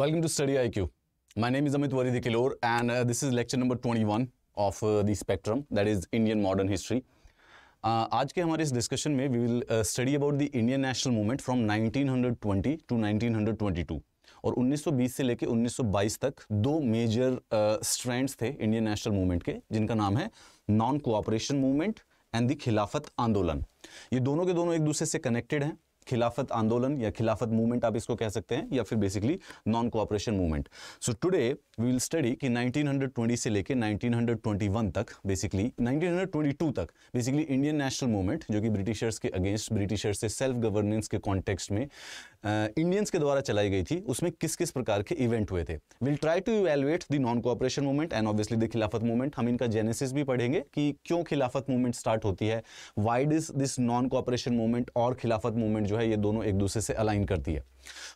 Welcome to Study IQ. My name is Amit Wari Dikilor and uh, this is lecture number 21 of uh, the spectrum that is Indian modern history. Uh, आज के हमारे इस discussion में we will study about the Indian national movement from 1920 to 1922 और 1920 से सौ 1922 तक दो मेजर स्ट्रेंड्स uh, थे इंडियन नेशनल मूवमेंट के जिनका नाम है non cooperation movement and the Khilafat आंदोलन ये दोनों के दोनों एक दूसरे से कनेक्टेड हैं खिलाफत आंदोलन या खिलाफत मूवमेंट आप इसको कह सकते हैं या फिर basically non cooperation movement so today we will study कि 1920 से लेके 1921 तक बेसिकली 1922 तक बेसिकली इंडियन नेशनल मूवमेंट जो कि ब्रिटिशर्स के अगेंस्ट ब्रिटिशर्स से सेल्फ गवर्नेंस के कॉन्टेक्स्ट में इंडियंस के द्वारा चलाई गई थी उसमें किस किस प्रकार के इवेंट हुए थे will try to evaluate the non cooperation movement and obviously the Khilafat movement हम इनका जेनेसिस भी पढ़ेंगे कि क्यों खिलाफत मूवमेंट स्टार्ट होती है why does this non cooperation movement और खिलाफत मूवमेंट जो है ये दोनों एक दूसरे से अलाइन करती है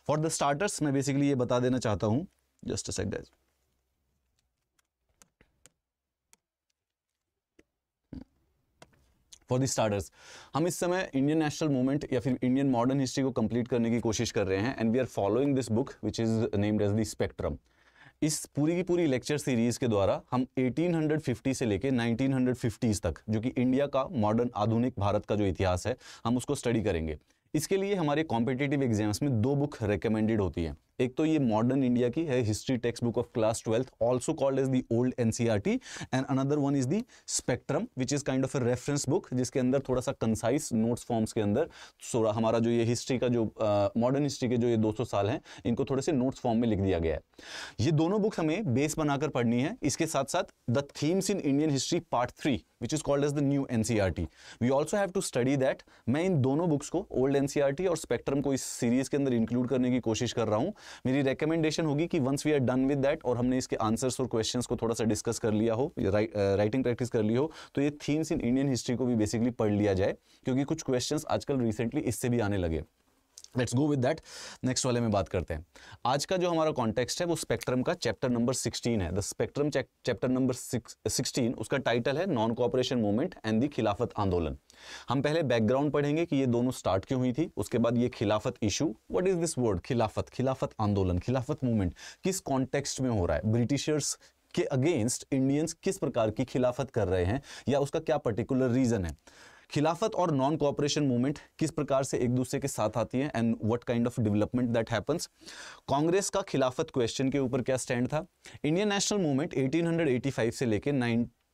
फॉर द स्टार्टर्स मैं बेसिकली ये बता देना चाहता हूँ just a second for the starters हम इस समय इंडियन नेशनल मूवमेंट या फिर इंडियन मॉडर्न हिस्ट्री को कंप्लीट करने की कोशिश कर रहे हैं and we are following this book which is named as the Spectrum इस पूरी की पूरी लेक्चर सीरीज़ के द्वारा हम 1850 से लेके 1950s तक जो कि इंडिया का मॉडर्न आधुनिक भारत का जो इतिहास है हम उसको स्टडी करेंगे इसके लिए हमारे कॉम्पिटेटिव एग्जाम्स में दो बुक रिकमेंडेड होती हैं एक तो ये मॉडर्न इंडिया की है history text book of class twelfth also called is the old NCERT and another one is the Spectrum which is kind of a reference book जिसके अंदर थोड़ा सा कंसाइज नोट्स फॉर्म्स के अंदर सो हमारा जो ये हिस्ट्री का जो मॉडर्न uh, हिस्ट्री के जो ये 200 साल हैं इनको थोड़े से नोट्स फॉर्म में लिख दिया गया है ये दोनों बुक्स हमें बेस बनाकर पढ़नी है इसके साथ साथ the themes in Indian history part three which is called as the new NCERT we also have to study that मैं इन दोनों बुक्स को ओल्ड एनसीआरटी e और स्पेक्ट्रम को इस सीरीज के अंदर इंक्लूड करने की कोशिश कर रहा हूँ मेरी रिकमेंडेशन होगी कि once we are done with that और हमने इसके आंसर्स और क्वेश्चन को थोड़ा सा डिस्कस कर लिया हो राइ, राइटिंग प्रैक्टिस कर ली हो तो ये थीम्स इन इंडियन हिस्ट्री को भी बेसिकली पढ़ लिया जाए क्योंकि कुछ क्वेश्चन आजकल रिसेंटली इससे भी आने लगे let's go with that next वाले में बात करते हैं आज का जो हमारा कॉन्टेक्स्ट है वो स्पेक्ट्रम का चैप्टर नंबर 16 है द स्पेक्ट्रम चैप्टर नंबर 16 उसका टाइटल है non cooperation movement and the Khilafat आंदोलन हम पहले बैकग्राउंड पढ़ेंगे कि ये दोनों स्टार्ट क्यों हुई थी उसके बाद ये Khilafat issue what is this word Khilafat Khilafat आंदोलन खिलाफत मूवमेंट किस कॉन्टेक्स्ट में हो रहा है ब्रिटिशर्स के अगेंस्ट इंडियंस किस प्रकार की खिलाफत कर रहे हैं या उसका क्या पर्टिकुलर रीजन है खिलाफत और नॉन कॉपरेशन मूवमेंट किस प्रकार से एक दूसरे के साथ आती है and what kind of development that happens Congress का खिलाफत क्वेश्चन के ऊपर क्या स्टैंड था इंडियन नेशनल मूवमेंट 1885 से लेकर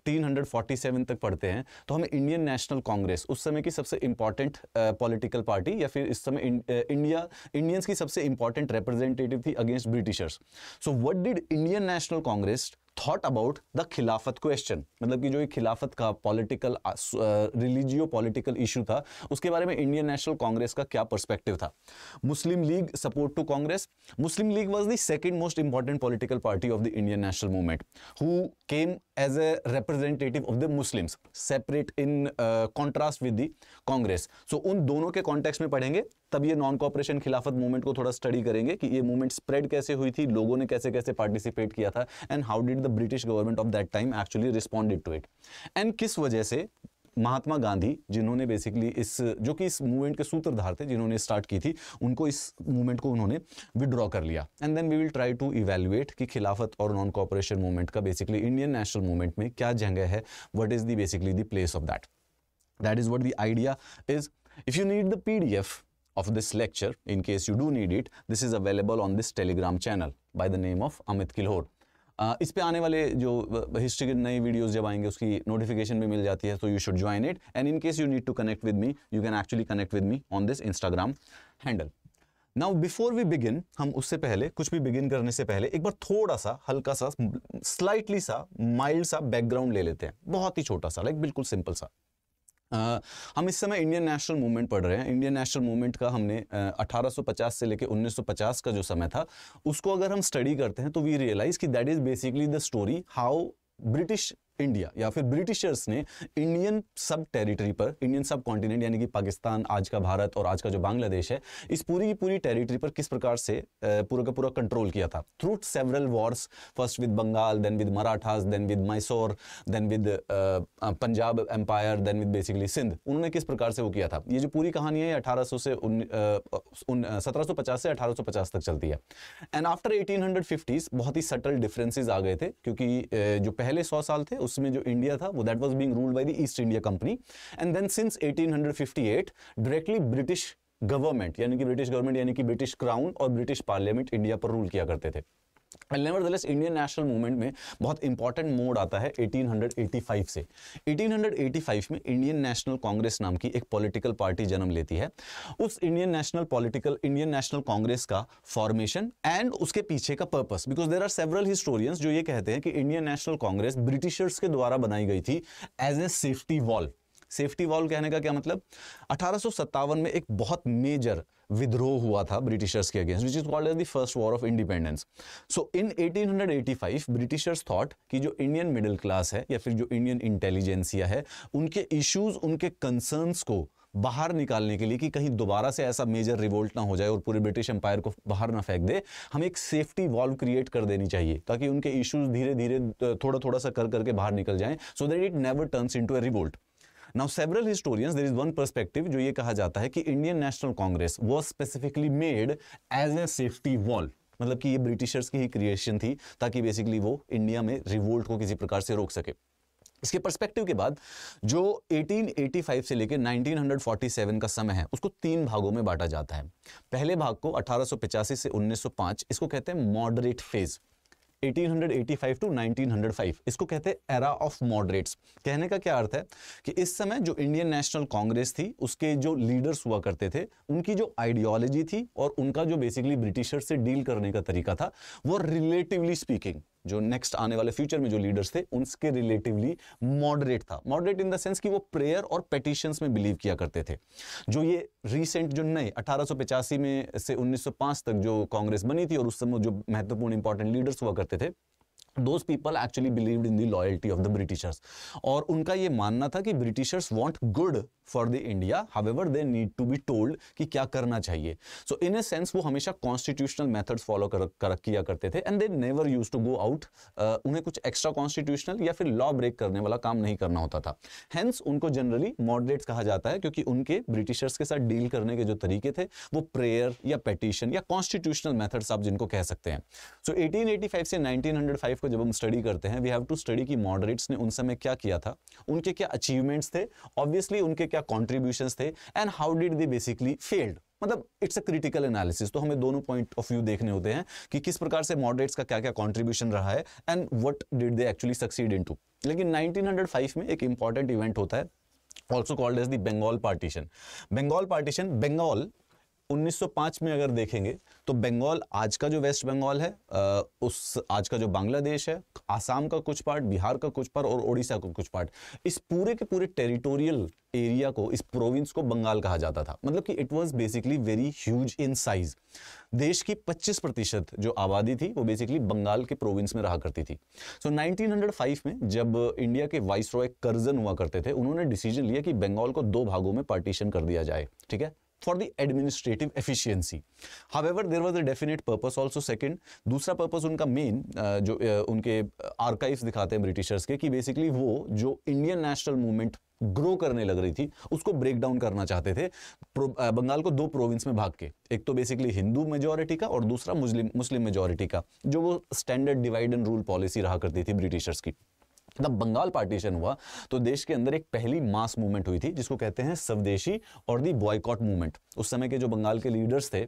1947 तक पढ़ते हैं तो हमें इंडियन नेशनल कांग्रेस उस समय की सबसे इंपॉर्टेंट पॉलिटिकल पार्टी या फिर इस समय इंडिया इंडियंस की सबसे इंपॉर्टेंट रिप्रेजेंटेटिव थी against Britishers so what did Indian national Congress thought about the Khilafat question मतलब कि जो खिलाफत का पॉलिटिकल रिलीजियो पॉलिटिकल इशू था उसके बारे में इंडियन नेशनल कांग्रेस का क्या परस्पेक्टिव था Muslim League support to Congress Muslim League was the second most important political party of the Indian national movement who came as a representative of the Muslims, separate in contrast with the Congress so उन दोनों के context में पढ़ेंगे तब ये non corporation खिलाफत movement को थोड़ा स्टडी करेंगे कि ये मूवमेंट स्प्रेड कैसे हुई थी लोगों ने कैसे कैसे पार्टिसिपेट किया था and how did the British government of that time actually responded to it and किस वजह से महात्मा गांधी जिन्होंने बेसिकली इस जो कि इस मूवमेंट के सूत्रधार थे जिन्होंने स्टार्ट की थी उनको इस मूवमेंट को उन्होंने विड्रॉ कर लिया and then we will try to evaluate कि खिलाफत और नॉन कॉपरेशन मूवमेंट का बेसिकली इंडियन नेशनल मूवमेंट में क्या जगह है what is the basically the place of that that is what the idea is if you need the P D F of this lecture in case you do need it this is available on this Telegram channel by the name of Amit kilhor इस पे आने वाले जो history के नए videos जब आएंगे उसकी नोटिफिकेशन भी मिल जाती है तो you should join it and in case you need to connect with me you can actually connect with me on this Instagram handle now before we begin हम उससे पहले कुछ भी बिगिन करने से पहले एक बार थोड़ा सा हल्का सा स्लाइटली सा माइल्ड सा बैकग्राउंड ले लेते हैं बहुत ही छोटा सा लाइक बिल्कुल सिंपल सा Uh, हम इस समय इंडियन नेशनल मूवमेंट पढ़ रहे हैं इंडियन नेशनल मूवमेंट का हमने uh, 1850 से लेकर 1950 का जो समय था उसको अगर हम स्टडी करते हैं तो वी रियलाइज कि that is basically the story how British India या फिर ब्रिटिशर्स ने इंडियन सब टेरिटरी पर इंडियन सब कॉन्टिनेंट यानी कि पाकिस्तान आज का भारत और आज का जो बांग्लादेश है इस पूरी की पूरी टेरिटरी पर किस प्रकार से पूरा का पूरा कंट्रोल किया था through several wars first with Bengal then with Marathas then with Mysore then with Punjab empire then with basically Sindh उन्होंने किस प्रकार से वो किया था ये जो पूरी कहानी है अठारह से सत्रह से अठारह तक चलती है एंड आफ्टर एटीन बहुत ही सटल डिफरेंसेज आ गए थे क्योंकि जो पहले सौ साल थे उस उस समय जो इंडिया था वो that was being ruled by the East India company and then since at directly British government यानी कि ब्रिटिश गवर्नमेंट यानी कि ब्रिटिश क्राउन और ब्रिटिश पार्लियामेंट इंडिया पर रूल किया करते थे नेवरदलेस इंडियन नेशनल मूवमेंट में बहुत इंपॉर्टेंट मोड आता है 1885 से 1885 में इंडियन नेशनल कांग्रेस नाम की एक पॉलिटिकल पार्टी जन्म लेती है उस Indian national political Indian national Congress का फॉर्मेशन एंड उसके पीछे का purpose because there are several historians जो ये कहते हैं कि इंडियन नेशनल कांग्रेस ब्रिटिशर्स के द्वारा बनाई गई थी as a safety valve safety valve कहने का क्या मतलब अठारह में एक बहुत मेजर विद्रोह हुआ था ब्रिटिशर्स के against which is called as the first war of independence so in 1885 Britishers thought कि जो इंडियन मिडिल क्लास है या फिर जो इंडियन इंटेलिजेंसिया है उनके इश्यूज उनके कंसर्न्स को बाहर निकालने के लिए कि कहीं दोबारा से ऐसा मेजर रिवोल्ट ना हो जाए और पूरे ब्रिटिश एम्पायर को बाहर ना फेंक दे हमें एक सेफ्टी वॉल्व क्रिएट कर देनी चाहिए ताकि उनके इश्यूज धीरे धीरे थोड़ा थोड़ा सा कर करके बाहर निकल जाएं so that it never turns into a revolt now several historians there is one perspective जो ये कहा जाता है कि Indian national Congress was specifically made as a safety valve मतलब कि ये ब्रिटिशर्स की ही क्रिएशन थी ताकि बेसिकली वो इंडिया में रिवोल्ट को किसी प्रकार से रोक सके इसके पर्सपेक्टिव के बाद जो 1885 से लेकर 1947 का समय है उसको तीन भागों में बांटा जाता है पहले भाग को अठारह से 1905 इसको कहते हैं मॉडरेट फेज़ 1885 टू 1905 इसको कहते हैं एरा ऑफ मॉडरेट्स कहने का क्या अर्थ है कि इस समय जो इंडियन नेशनल कांग्रेस थी उसके जो लीडर्स हुआ करते थे उनकी जो आइडियोलॉजी थी और उनका जो बेसिकली ब्रिटिशर्स से डील करने का तरीका था वो रिलेटिवली स्पीकिंग जो नेक्स्ट आने वाले फ्यूचर में जो लीडर्स थे उनके रिलेटिवली मॉडरेट था मॉडरेट इन द सेंस कि वो प्रेयर और पेटिशंस में बिलीव किया करते थे जो ये रिसेंट जो नए अठारह में से 1905 तक जो कांग्रेस बनी थी और उस समय जो महत्वपूर्ण इंपॉर्टेंट लीडर्स हुआ करते थे those people actually believed in the loyalty of the Britishers और उनका ये मानना था कि Britishers want good for the India however they need to be told कि क्या करना चाहिए सो इन ए सेंस वो हमेशा कॉन्स्टिट्यूशनल मेथड्स फॉलो कर, किया करते थे and they never use to go out उन्हें कुछ एक्स्ट्रा कॉन्स्टिट्यूशनल या फिर लॉ ब्रेक करने वाला काम नहीं करना होता था हैंस उनको जनरली मॉडरेट्स कहा जाता है क्योंकि उनके ब्रिटिशर्स के साथ डील करने के जो तरीके थे वो प्रेयर या पटिशन या कॉन्स्टिट्यूशनल मैथड्स आप जिनको कह सकते हैं सो so, 1885 से 1905 को जब हम स्टडी करते हैं वी हैव टू स्टडी कि मॉडरेट्स ने उन समय क्या किया था उनके क्या अचीवमेंट्स थे ऑब्वियसली उनके क्या कॉन्ट्रीब्यूशन थे and how did they basically failed मतलब इट्स अ क्रिटिकल एनालिसिस तो हमें दोनों पॉइंट ऑफ व्यू देखने होते हैं कि किस प्रकार से मॉडरेट्स का क्या क्या कॉन्ट्रीब्यूशन रहा है and what did they actually succeed in to लेकिन 1905 में एक इंपॉर्टेंट इवेंट होता है also called as the Bengal partition Bengal partition Bengal 1905 में अगर देखेंगे तो बंगाल आज का जो वेस्ट बंगाल है उस आज का जो बांग्लादेश है आसाम का कुछ पार्ट बिहार का कुछ पार्ट और ओडिशा का कुछ पार्ट इस पूरे के पूरे टेरिटोरियल एरिया को इस प्रोविंस को बंगाल कहा जाता था मतलब कि it was basically very huge in size देश की 25 प्रतिशत जो आबादी थी वो बेसिकली बंगाल के प्रोविंस में रहा करती थी सो so, 1905 में जब इंडिया के वाइस रॉय कर्जन हुआ करते थे उन्होंने डिसीजन लिया कि बंगाल को दो भागों में पार्टीशन कर दिया जाए ठीक है for the administrative efficiency however there was a definite purpose also second दूसरा पर्पज उनका मेन जो उनके आर्काइव्स दिखाते हैं ब्रिटिशर्स के कि बेसिकली वो जो इंडियन नेशनल मूवमेंट ग्रो करने लग रही थी उसको ब्रेक डाउन करना चाहते थे बंगाल को दो प्रोविंस में भाग के एक तो बेसिकली हिंदू मेजोरिटी का और दूसरा मुस्लिम मेजोरिटी का जो वो standard divide and rule policy रहा करती थी ब्रिटिशर्स की जब बंगाल पार्टीशन हुआ तो देश के अंदर एक पहली मास मूवमेंट हुई थी जिसको कहते हैं स्वदेशी और दी बॉयकॉट मूवमेंट उस समय के जो बंगाल के लीडर्स थे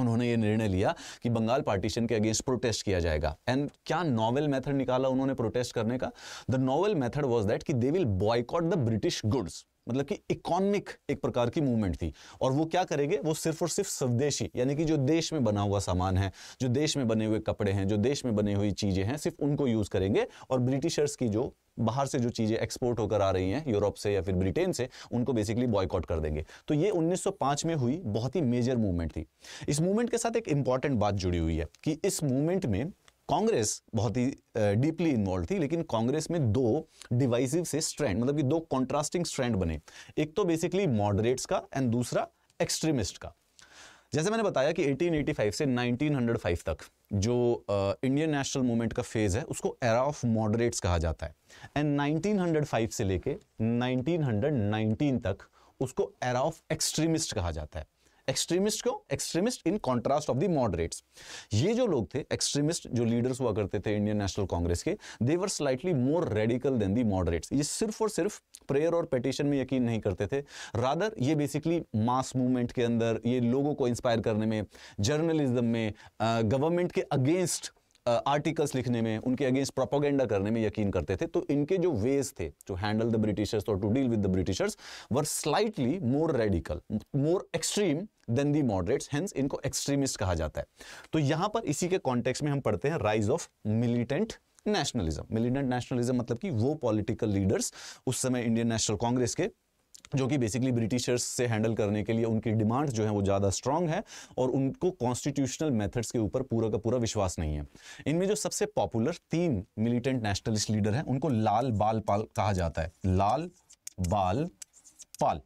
उन्होंने ये निर्णय लिया कि बंगाल पार्टीशन के अगेंस्ट प्रोटेस्ट किया जाएगा एंड क्या नॉवेल मेथड निकाला उन्होंने प्रोटेस्ट करने का the novel method was that कि they will boycott the British goods मतलब कि इकोनॉमिक एक प्रकार की मूवमेंट थी और वो क्या करेंगे वो सिर्फ और सिर्फ स्वदेशी यानी कि जो देश में बना हुआ सामान है जो देश में बने हुए कपड़े हैं जो देश में बनी हुई चीज़ें हैं सिर्फ उनको यूज़ करेंगे और ब्रिटिशर्स की जो बाहर से जो चीज़ें एक्सपोर्ट होकर आ रही हैं यूरोप से या फिर ब्रिटेन से उनको बेसिकली बॉयकॉट कर देंगे तो ये 1905 में हुई बहुत ही मेजर मूवमेंट थी इस मूवमेंट के साथ एक इंपॉर्टेंट बात जुड़ी हुई है कि इस मूवमेंट में कांग्रेस बहुत ही डीपली इन्वॉल्व थी लेकिन कांग्रेस में दो डिवाइसिव से स्ट्रैंड मतलब कि दो कॉन्ट्रास्टिंग स्ट्रैंड बने एक तो बेसिकली मॉडरेट्स का एंड दूसरा एक्सट्रीमिस्ट का जैसे मैंने बताया कि 1885 से 1905 तक जो इंडियन नेशनल मूवमेंट का फेज है उसको एरा ऑफ मॉडरेट्स कहा जाता है एंड 1905 से लेके 1919 तक उसको एरा ऑफ एक्सट्रीमिस्ट कहा जाता है एक्सट्रीमिस्ट क्यों extremist in contrast of the moderates ये जो लोग थे एक्सट्रीमिस्ट जो लीडर्स हुआ करते थे इंडियन नेशनल कांग्रेस के they were slightly more radical than the moderates ये सिर्फ और सिर्फ प्रेयर और पेटिशन में यकीन नहीं करते थे रादर ये बेसिकली मास मूवमेंट के अंदर ये लोगों को इंस्पायर करने में जर्नलिज्म में गवर्नमेंट uh, के अगेंस्ट आर्टिकल्स लिखने में उनके अगेंस्ट प्रोपोगेंडा करने में यकीन करते थे तो इनके जो वेज थे जो हैंडल द ब्रिटिशर्स और to deal with the Britishers were slightly more radical more extreme than the moderates hence इनको एक्सट्रीमिस्ट कहा जाता है तो यहां पर इसी के कॉन्टेक्स में हम पढ़ते हैं rise of militant nationalism militant nationalism मतलब कि वो पॉलिटिकल लीडर्स उस समय इंडियन नेशनल कांग्रेस के जो कि बेसिकली ब्रिटिशर्स से हैंडल करने के लिए उनकी डिमांड्स जो है वो ज़्यादा स्ट्रांग है और उनको कॉन्स्टिट्यूशनल मेथड्स के ऊपर पूरा का पूरा विश्वास नहीं है इनमें जो सबसे पॉपुलर तीन मिलिटेंट नेशनलिस्ट लीडर हैं उनको लाल बाल पाल कहा जाता है लाल बाल पाल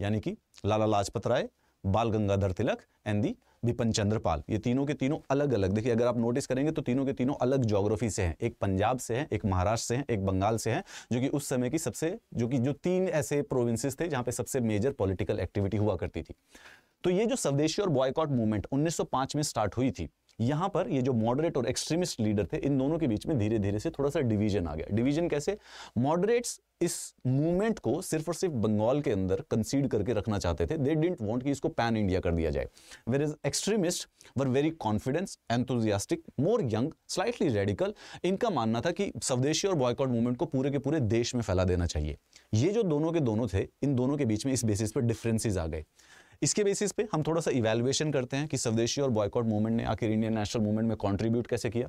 यानी कि लाला लाजपत राय बाल गंगाधर तिलक एंड दी विपिन चंद्रपाल ये तीनों के तीनों अलग अलग देखिए अगर आप नोटिस करेंगे तो तीनों के तीनों अलग ज्योग्राफी से हैं एक पंजाब से हैं एक महाराष्ट्र से हैं एक बंगाल से हैं जो कि उस समय की सबसे जो कि जो तीन ऐसे प्रोविंसेस थे जहां पे सबसे मेजर पॉलिटिकल एक्टिविटी हुआ करती थी तो ये जो स्वदेशी और बॉयकॉट मूवमेंट 1905 में स्टार्ट हुई थी यहां पर ये जो मॉडरेट और एक्सट्रीमिस्ट लीडर थे इन दोनों के बीच में धीरे धीरे से थोड़ा सा डिवीजन आ गया डिवीजन कैसे मॉडरेट्स इस मूवमेंट को सिर्फ और सिर्फ बंगाल के अंदर कंसीड करके रखना चाहते थे दे डिंट वांट कि इसको पैन इंडिया कर दिया जाए where is extremist were very confidence enthusiastic more young slightly radical इनका मानना था कि स्वदेशी और बॉयकॉट मूवमेंट को पूरे के पूरे देश में फैला देना चाहिए ये जो दोनों के दोनों थे इन दोनों के बीच में इस बेसिस पर डिफरेंसेज आ गए इसके बेसिस पे हम थोड़ा सा इवेल्युएशन करते हैं कि स्वदेशी और बॉयकॉट मूवमेंट ने आखिर इंडियन नेशनल मूवमेंट में कॉन्ट्रीब्यूट कैसे किया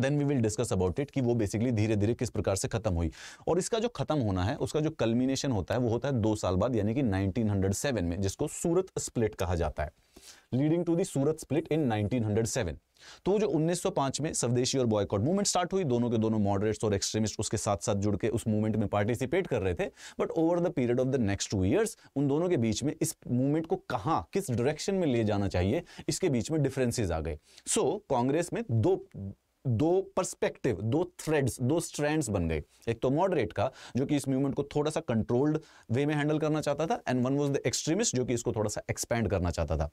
then we will discuss about it कि वो बेसिकली धीरे धीरे किस प्रकार से खत्म हुई और इसका जो खत्म होना है उसका जो कल्मिनेशन होता है वो होता है दो साल बाद यानी कि 1907 में जिसको सूरत स्प्लिट कहा जाता है leading to Surat split in 1907 तो जो 1905 में स्वदेशी और बॉयकॉट मूवमेंट स्टार्ट हुई दोनों के दोनों मॉडरेट्स और एक्सट्रीमिस्ट उसके साथ साथ जुड़ के उस मूवमेंट में पार्टिसिपेट कर रहे थे but over the period of the next two years उन दोनों के बीच में इस मूवमेंट को कहाँ किस डायरेक्शन में ले जाना चाहिए इसके बीच में डिफरेंसेज आ गए सो so, कांग्रेस में दो दो पर्सपेक्टिव दो थ्रेड्स दो स्ट्रैंड्स बन गए एक तो मॉडरेट का जो कि इस मूवमेंट को थोड़ा सा कंट्रोल्ड वे में हैंडल करना चाहता था and one was the extremist जो कि इसको थोड़ा सा एक्सपेंड करना चाहता था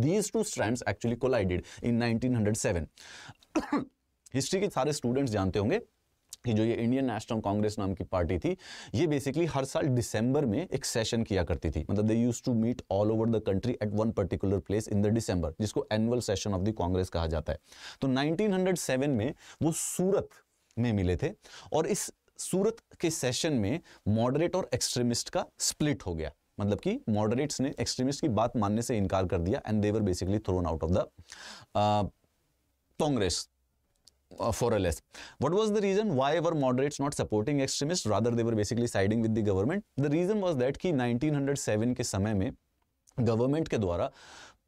these two strands actually collided in 1907 history के सारे स्टूडेंट्स जानते होंगे कि जो ये इंडियन नेशनल कांग्रेस नाम की पार्टी थी ये बेसिकली हर साल दिसंबर में एक सेशन किया करती थी मतलब they use to meet all over the country at one particular place in the December जिसको annual session of the Congress कहा जाता है तो 1907 में वो सूरत में मिले थे और इस सूरत के सेशन में मॉडरेट और एक्सट्रीमिस्ट का स्प्लिट हो गया मतलब कि मॉडरेट्स ने एक्सट्रीमिस्ट की बात मानने से इनकार कर दिया and they were basically thrown out of the Congress for LS. What was the reason why were moderates not supporting extremists rather they were basically siding with the government? The reason was that कि 1907 के समय में government के द्वारा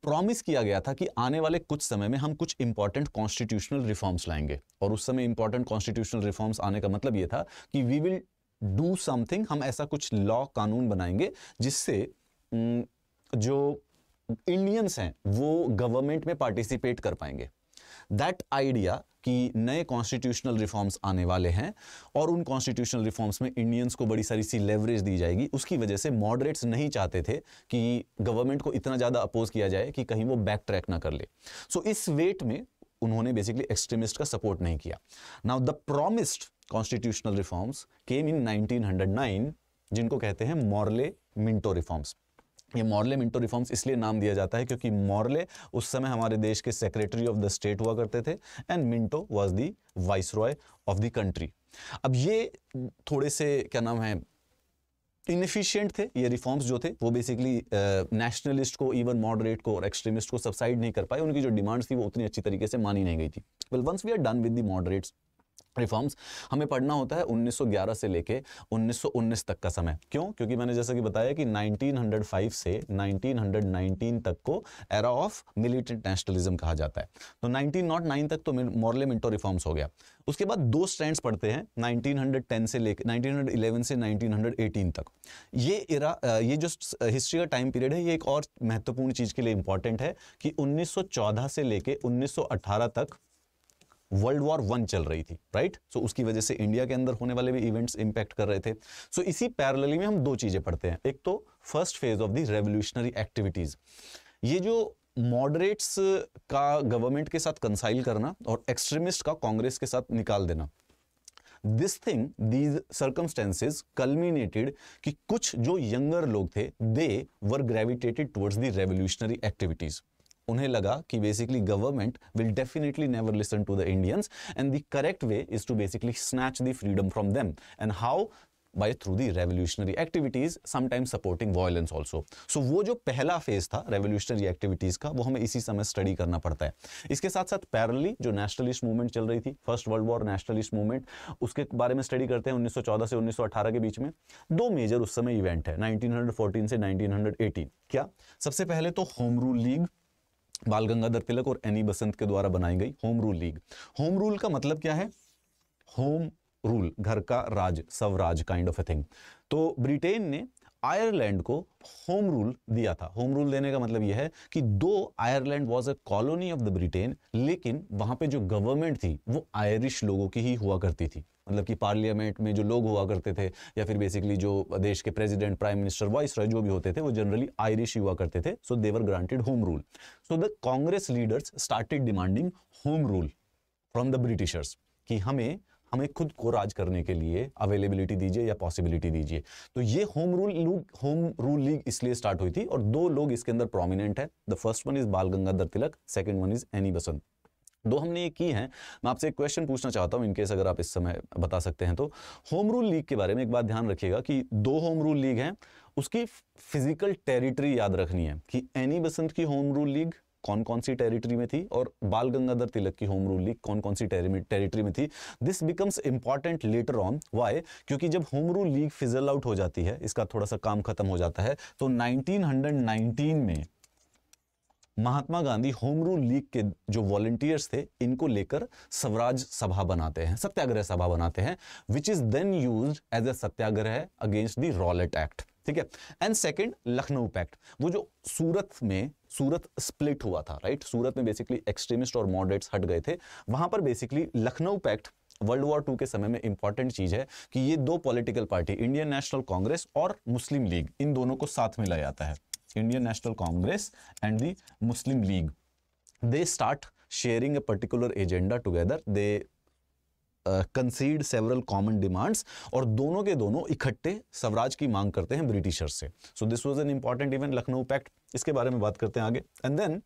promise किया गया था कि आने वाले कुछ समय में हम कुछ इंपॉर्टेंट कॉन्स्टिट्यूशनल रिफॉर्म्स लाएंगे और उस समय इंपॉर्टेंट कॉन्स्टिट्यूशनल रिफॉर्म्स आने का मतलब यह था कि वी विल डू समथिंग हम ऐसा कुछ लॉ कानून बनाएंगे जिससे जो इंडियंस हैं वो गवर्नमेंट में पार्टिसिपेट कर पाएंगे दैट आइडिया कि नए कॉन्स्टिट्यूशनल रिफॉर्म्स आने वाले हैं और उन कॉन्स्टिट्यूशनल रिफॉर्म्स में इंडियंस को बड़ी सारी सी लेवरेज दी जाएगी उसकी वजह से मॉडरेट्स नहीं चाहते थे कि गवर्नमेंट को इतना ज़्यादा अपोज किया जाए कि कहीं वो बैक ट्रैक ना कर ले सो so, इस वेट में उन्होंने बेसिकली एक्सट्रीमिस्ट का सपोर्ट नहीं किया now the promised constitutional reforms came in 1909 जिनको कहते हैं मॉरले मिंटो रिफॉर्म्स ये मॉरले मिंटो रिफॉर्म्स इसलिए नाम दिया जाता है क्योंकि मॉरले उस समय हमारे देश के सेक्रेटरी ऑफ द स्टेट हुआ करते थे and Minto was the viceroy of the country अब ये थोड़े से क्या नाम है इनफिशियंट थे ये रिफॉर्म्स जो थे वो बेसिकली नेशनलिस्ट uh, को इवन मॉडरेट को और एक्सट्रीमिस्ट को सबसाइड नहीं कर पाए उनकी जो डिमांड्स थी वो उतनी अच्छी तरीके से मानी नहीं गई थी well once we are done with the moderates reforms हमें पढ़ना होता है 1911 से लेके 1919 तक का समय क्यों क्योंकि मैंने जैसा कि बताया कि 1905 से 1919 तक को एरा ऑफ मिलिटेंट नेशनलिज्म कहा जाता है तो 1909 तक तो मॉरले मिंटो रिफॉर्म्स हो गया उसके बाद दो स्टैंड्स पढ़ते हैं 1910 से लेकर 1911 से 1918 तक ये इरा ये जो हिस्ट्री का टाइम पीरियड है ये एक और महत्वपूर्ण चीज़ के लिए इंपॉर्टेंट है कि उन्नीस से लेके उन्नीस तक वर्ल्ड वॉर वन चल रही थी राइट सो उसकी वजह से इंडिया के अंदर होने वाले भी इवेंट्स इंपैक्ट कर रहे थे सो इसी पैरेलली में हम दो चीजें पढ़ते हैं एक तो first phase of the revolutionary activities ये जो मॉडरेट्स का गवर्नमेंट के साथ कंसाइल करना और एक्सट्रीमिस्ट का कांग्रेस के साथ निकाल देना this thing these circumstances culminated कि कुछ जो यंगर लोग थे they were gravitated towards the revolutionary activities उन्हें लगा कि basically government will definitely never listen to the Indians and the correct way is to basically snatch the freedom from them and how by through the revolutionary activities sometimes supporting violence also so वो जो पहला phase था revolutionary activities का वो हमें इसी समय study करना पड़ता है इसके साथ साथ पैरली जो नेशनलिस्ट मूवमेंट चल रही थी first world war nationalist movement उसके बारे में स्टडी करते हैं 1914 से 1918 के बीच में दो मेजर उस समय इवेंट है 1914 से 1918 क्या सबसे पहले तो होम रूल लीग बाल गंगाधर तिलक और एनी बसंत के द्वारा बनाई गई home rule league home rule का मतलब क्या है होम रूल घर का राज swaraj kind of a thing तो ब्रिटेन ने आयरलैंड को होम रूल दिया था होम रूल देने का मतलब यह है कि though Ireland was a colony of the Britain लेकिन वहां पे जो गवर्नमेंट थी वो आयरिश लोगों की ही हुआ करती थी मतलब कि पार्लियामेंट में जो लोग हुआ करते थे या फिर बेसिकली जो देश के प्रेसिडेंट प्राइम मिनिस्टर वॉइस जो भी होते थे वो जनरली आयरिश हुआ करते थे so they were granted home rule so the Congress leaders started demanding home rule from the Britishers कि हमें हमें खुद को राज करने के लिए अवेलेबिलिटी दीजिए या पॉसिबिलिटी दीजिए तो ये home rule league home rule league इसलिए स्टार्ट हुई थी और दो लोग इसके अंदर प्रोमिनेंट है the first one is Bal Gangadhar Tilak second one is Annie Besant दो हमने ये की हैं मैं आपसे एक क्वेश्चन पूछना चाहता हूँ इनकेस अगर आप इस समय बता सकते हैं तो होम रूल लीग के बारे में एक बात ध्यान रखिएगा कि दो होम रूल लीग हैं उसकी फिजिकल टेरिटरी याद रखनी है कि एनी बसंत की होम रूल लीग कौन कौन सी टेरिटरी में थी और बाल गंगाधर तिलक की होम रूल लीग कौन कौन सी टेरिटरी में थी this becomes important later on why क्योंकि जब home rule league fizzle out हो जाती है इसका थोड़ा सा काम खत्म हो जाता है तो 1919 में Mahatma Gandhi home rule league के जो वॉलेंटियर्स थे इनको लेकर स्वराज सभा बनाते हैं सत्याग्रह सभा बनाते हैं which is then use as a satyagraha against the Rowlatt Act ठीक है एंड सेकंड लखनऊ पैक्ट वो जो सूरत में सूरत स्प्लिट हुआ था राइट सूरत में बेसिकली एक्सट्रीमिस्ट और मॉडरेट्स हट गए थे वहां पर basically Lucknow pact world war two के समय में इंपॉर्टेंट चीज है कि ये दो political party Indian national Congress और मुस्लिम लीग इन दोनों को साथ में लाया जाता है Indian National Congress and the Muslim League. They start sharing a particular agenda together. They concede several common demands और दोनों के दोनों इकट्ठे स्वराज की मांग करते हैं ब्रिटिशर्स से so this was an important event Lucknow pact इसके बारे में बात करते हैं आगे एंड देन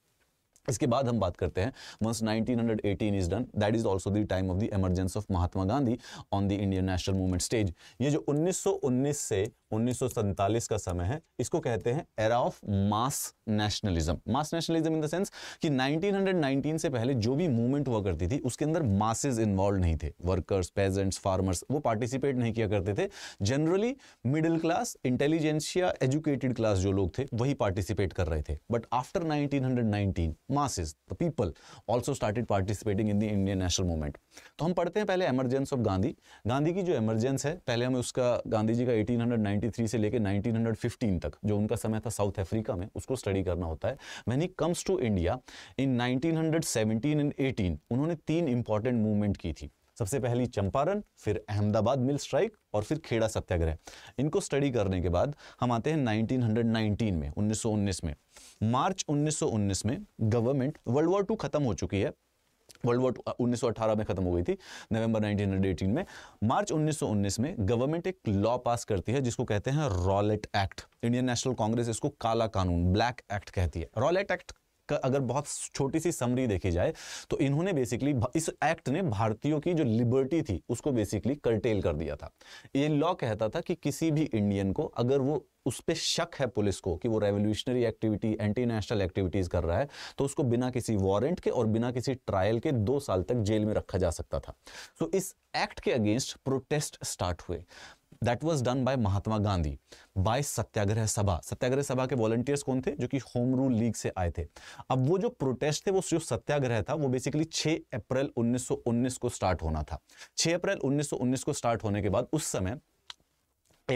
इसके बाद हम बात करते हैं once 1918 is done that is also the time of the emergence of Mahatma Gandhi on the Indian national movement stage ये जो 1919 से 1947 का समय है इसको कहते हैं era of mass nationalism mass nationalism in the sense कि 1919 से पहले जो भी मूवमेंट हुआ करती थी उसके अंदर मासेज इन्वॉल्व नहीं थे वर्कर्स पेजेंट्स फार्मर्स वो पार्टिसिपेट नहीं किया करते थे generally middle class intelligentsia educated class जो लोग थे वही पार्टिसिपेट कर रहे थे but after nineteen masses the people also started participating in the Indian national movement तो हम पढ़ते हैं पहले एमरजेंस ऑफ गांधी गांधी की जो एमरजेंस है पहले हमें उसका गांधी जी का एटीन 1993 से लेकर 1915 तक जो उनका समय था साउथ अफ्रीका में उसको स्टडी करना होता है when he comes to India in 1917 and 18 उन्होंने तीन इंपॉर्टेंट मूवमेंट की थी सबसे पहली चंपारण फिर अहमदाबाद मिल स्ट्राइक और फिर खेड़ा सत्याग्रह इनको स्टडी करने के बाद हम आते हैं 1919 में 1919 में मार्च 1919 में गवर्नमेंट वर्ल्ड वॉर टू खत्म हो चुकी है वर्ल्ड वॉर उन्नीस में खत्म हो गई थी नवंबर 1918 में मार्च 1919 में गवर्नमेंट एक लॉ पास करती है जिसको कहते हैं Rowlatt Act Indian national Congress इसको काला कानून ब्लैक एक्ट कहती है रॉलेट एक्ट अगर बहुत छोटी सी समरी देखी जाए तो इन्होंने बेसिकली इस एक्ट ने भारतीयों की जो लिबर्टी थी उसको बेसिकली कर्टेल कर दिया था ये लॉ कहता था कि किसी भी इंडियन को अगर वो उस पर शक है पुलिस को कि वो revolutionary activity anti national activities कर रहा है तो उसको बिना किसी वारंट के और बिना किसी ट्रायल के दो साल तक जेल में रखा जा सकता था सो so, इस एक्ट के अगेंस्ट प्रोटेस्ट स्टार्ट हुए that was done by Mahatma Gandhi by Satyagraha Sabha Satyagraha सभा के वॉलंटियर्स कौन थे जो कि होम रूल लीग से आए थे अब वो जो प्रोटेस्ट थे वो जो सत्याग्रह था वो बेसिकली 6 अप्रैल 1919 को स्टार्ट होना था 6 अप्रैल 1919 को स्टार्ट होने के बाद उस समय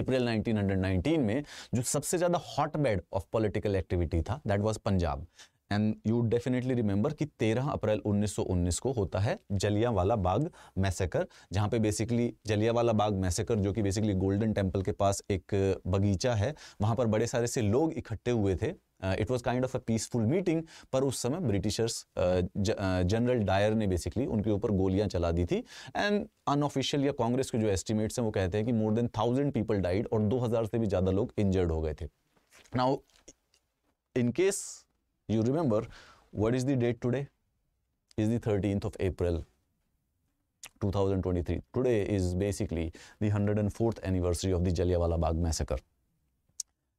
अप्रैल 1919 में जो सबसे ज्यादा हॉटबेड ऑफ पॉलिटिकल एक्टिविटी था that was Punjab and you definitely remember कि 13 अप्रैल 1919 को होता है जलियावाला बाग मैसेकर जहाँ पे बेसिकली जलियावाला बाग मैसेकर जो कि बेसिकली गोल्डन टेम्पल के पास एक बगीचा है वहाँ पर बड़े सारे से लोग इकट्ठे हुए थे it was kind of a peaceful meeting पर उस समय ब्रिटिशर्स जनरल डायर ने बेसिकली उनके ऊपर गोलियां चला दी थी एंड अनऑफिशियल या कांग्रेस के जो एस्टिमेट्स हैं वो कहते हैं कि more than thousand people died और 2000 से भी ज़्यादा लोग इंजर्ड हो गए थे now in case You remember what is the date today? Is the 13th of April 2023. Today is basically the 104th anniversary of the Jallianwala Bagh massacre.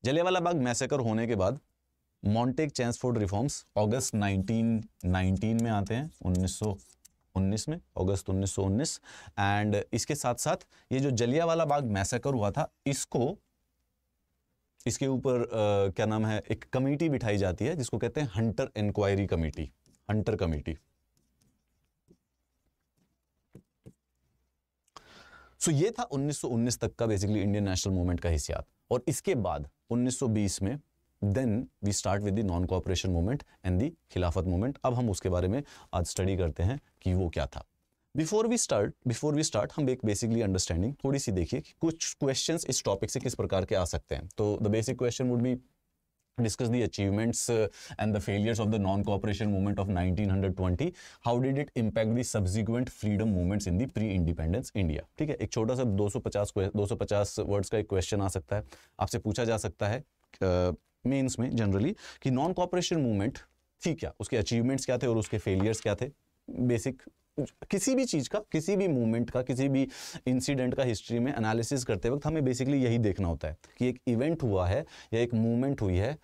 Jallianwala Bagh massacre hone ke baad Montagu Chelmsford reforms अगस्त 1919 में आते हैं 1919 में अगस्त 1919 and इसके साथ साथ ये जो जलियावाला बाग मैसेकर हुआ था इसको इसके ऊपर क्या नाम है एक कमेटी बिठाई जाती है जिसको कहते हैं Hunter inquiry committee Hunter committee so ये था 1919 तक का बेसिकली इंडियन नेशनल मूवमेंट का हिस्सा और इसके बाद 1920 में then we start with the non cooperation movement and the Khilafat movement अब हम उसके बारे में आज स्टडी करते हैं कि वो क्या था before we start before we start हम एक बेसिकली अंडरस्टैंडिंग थोड़ी सी देखिए कुछ क्वेश्चन इस टॉपिक से किस प्रकार के आ सकते हैं तो the basic question would be discuss the achievements and the failures of the non cooperation movement of of 1920 how did it impact the subsequent freedom movements in the pre independence India ठीक है एक छोटा सा 250 पचास words का एक question आ सकता है आपसे पूछा जा सकता है मेन्स uh, में जनरली कि नॉन कॉपरेशन मूवमेंट थी क्या उसके अचीवमेंट्स क्या थे और उसके फेलियर्स क्या थे बेसिक किसी भी चीज़ का किसी भी मूवमेंट का किसी भी इंसिडेंट का हिस्ट्री में एनालिसिस करते वक्त हमें बेसिकली यही देखना होता है कि एक इवेंट हुआ है या एक मूवमेंट हुई है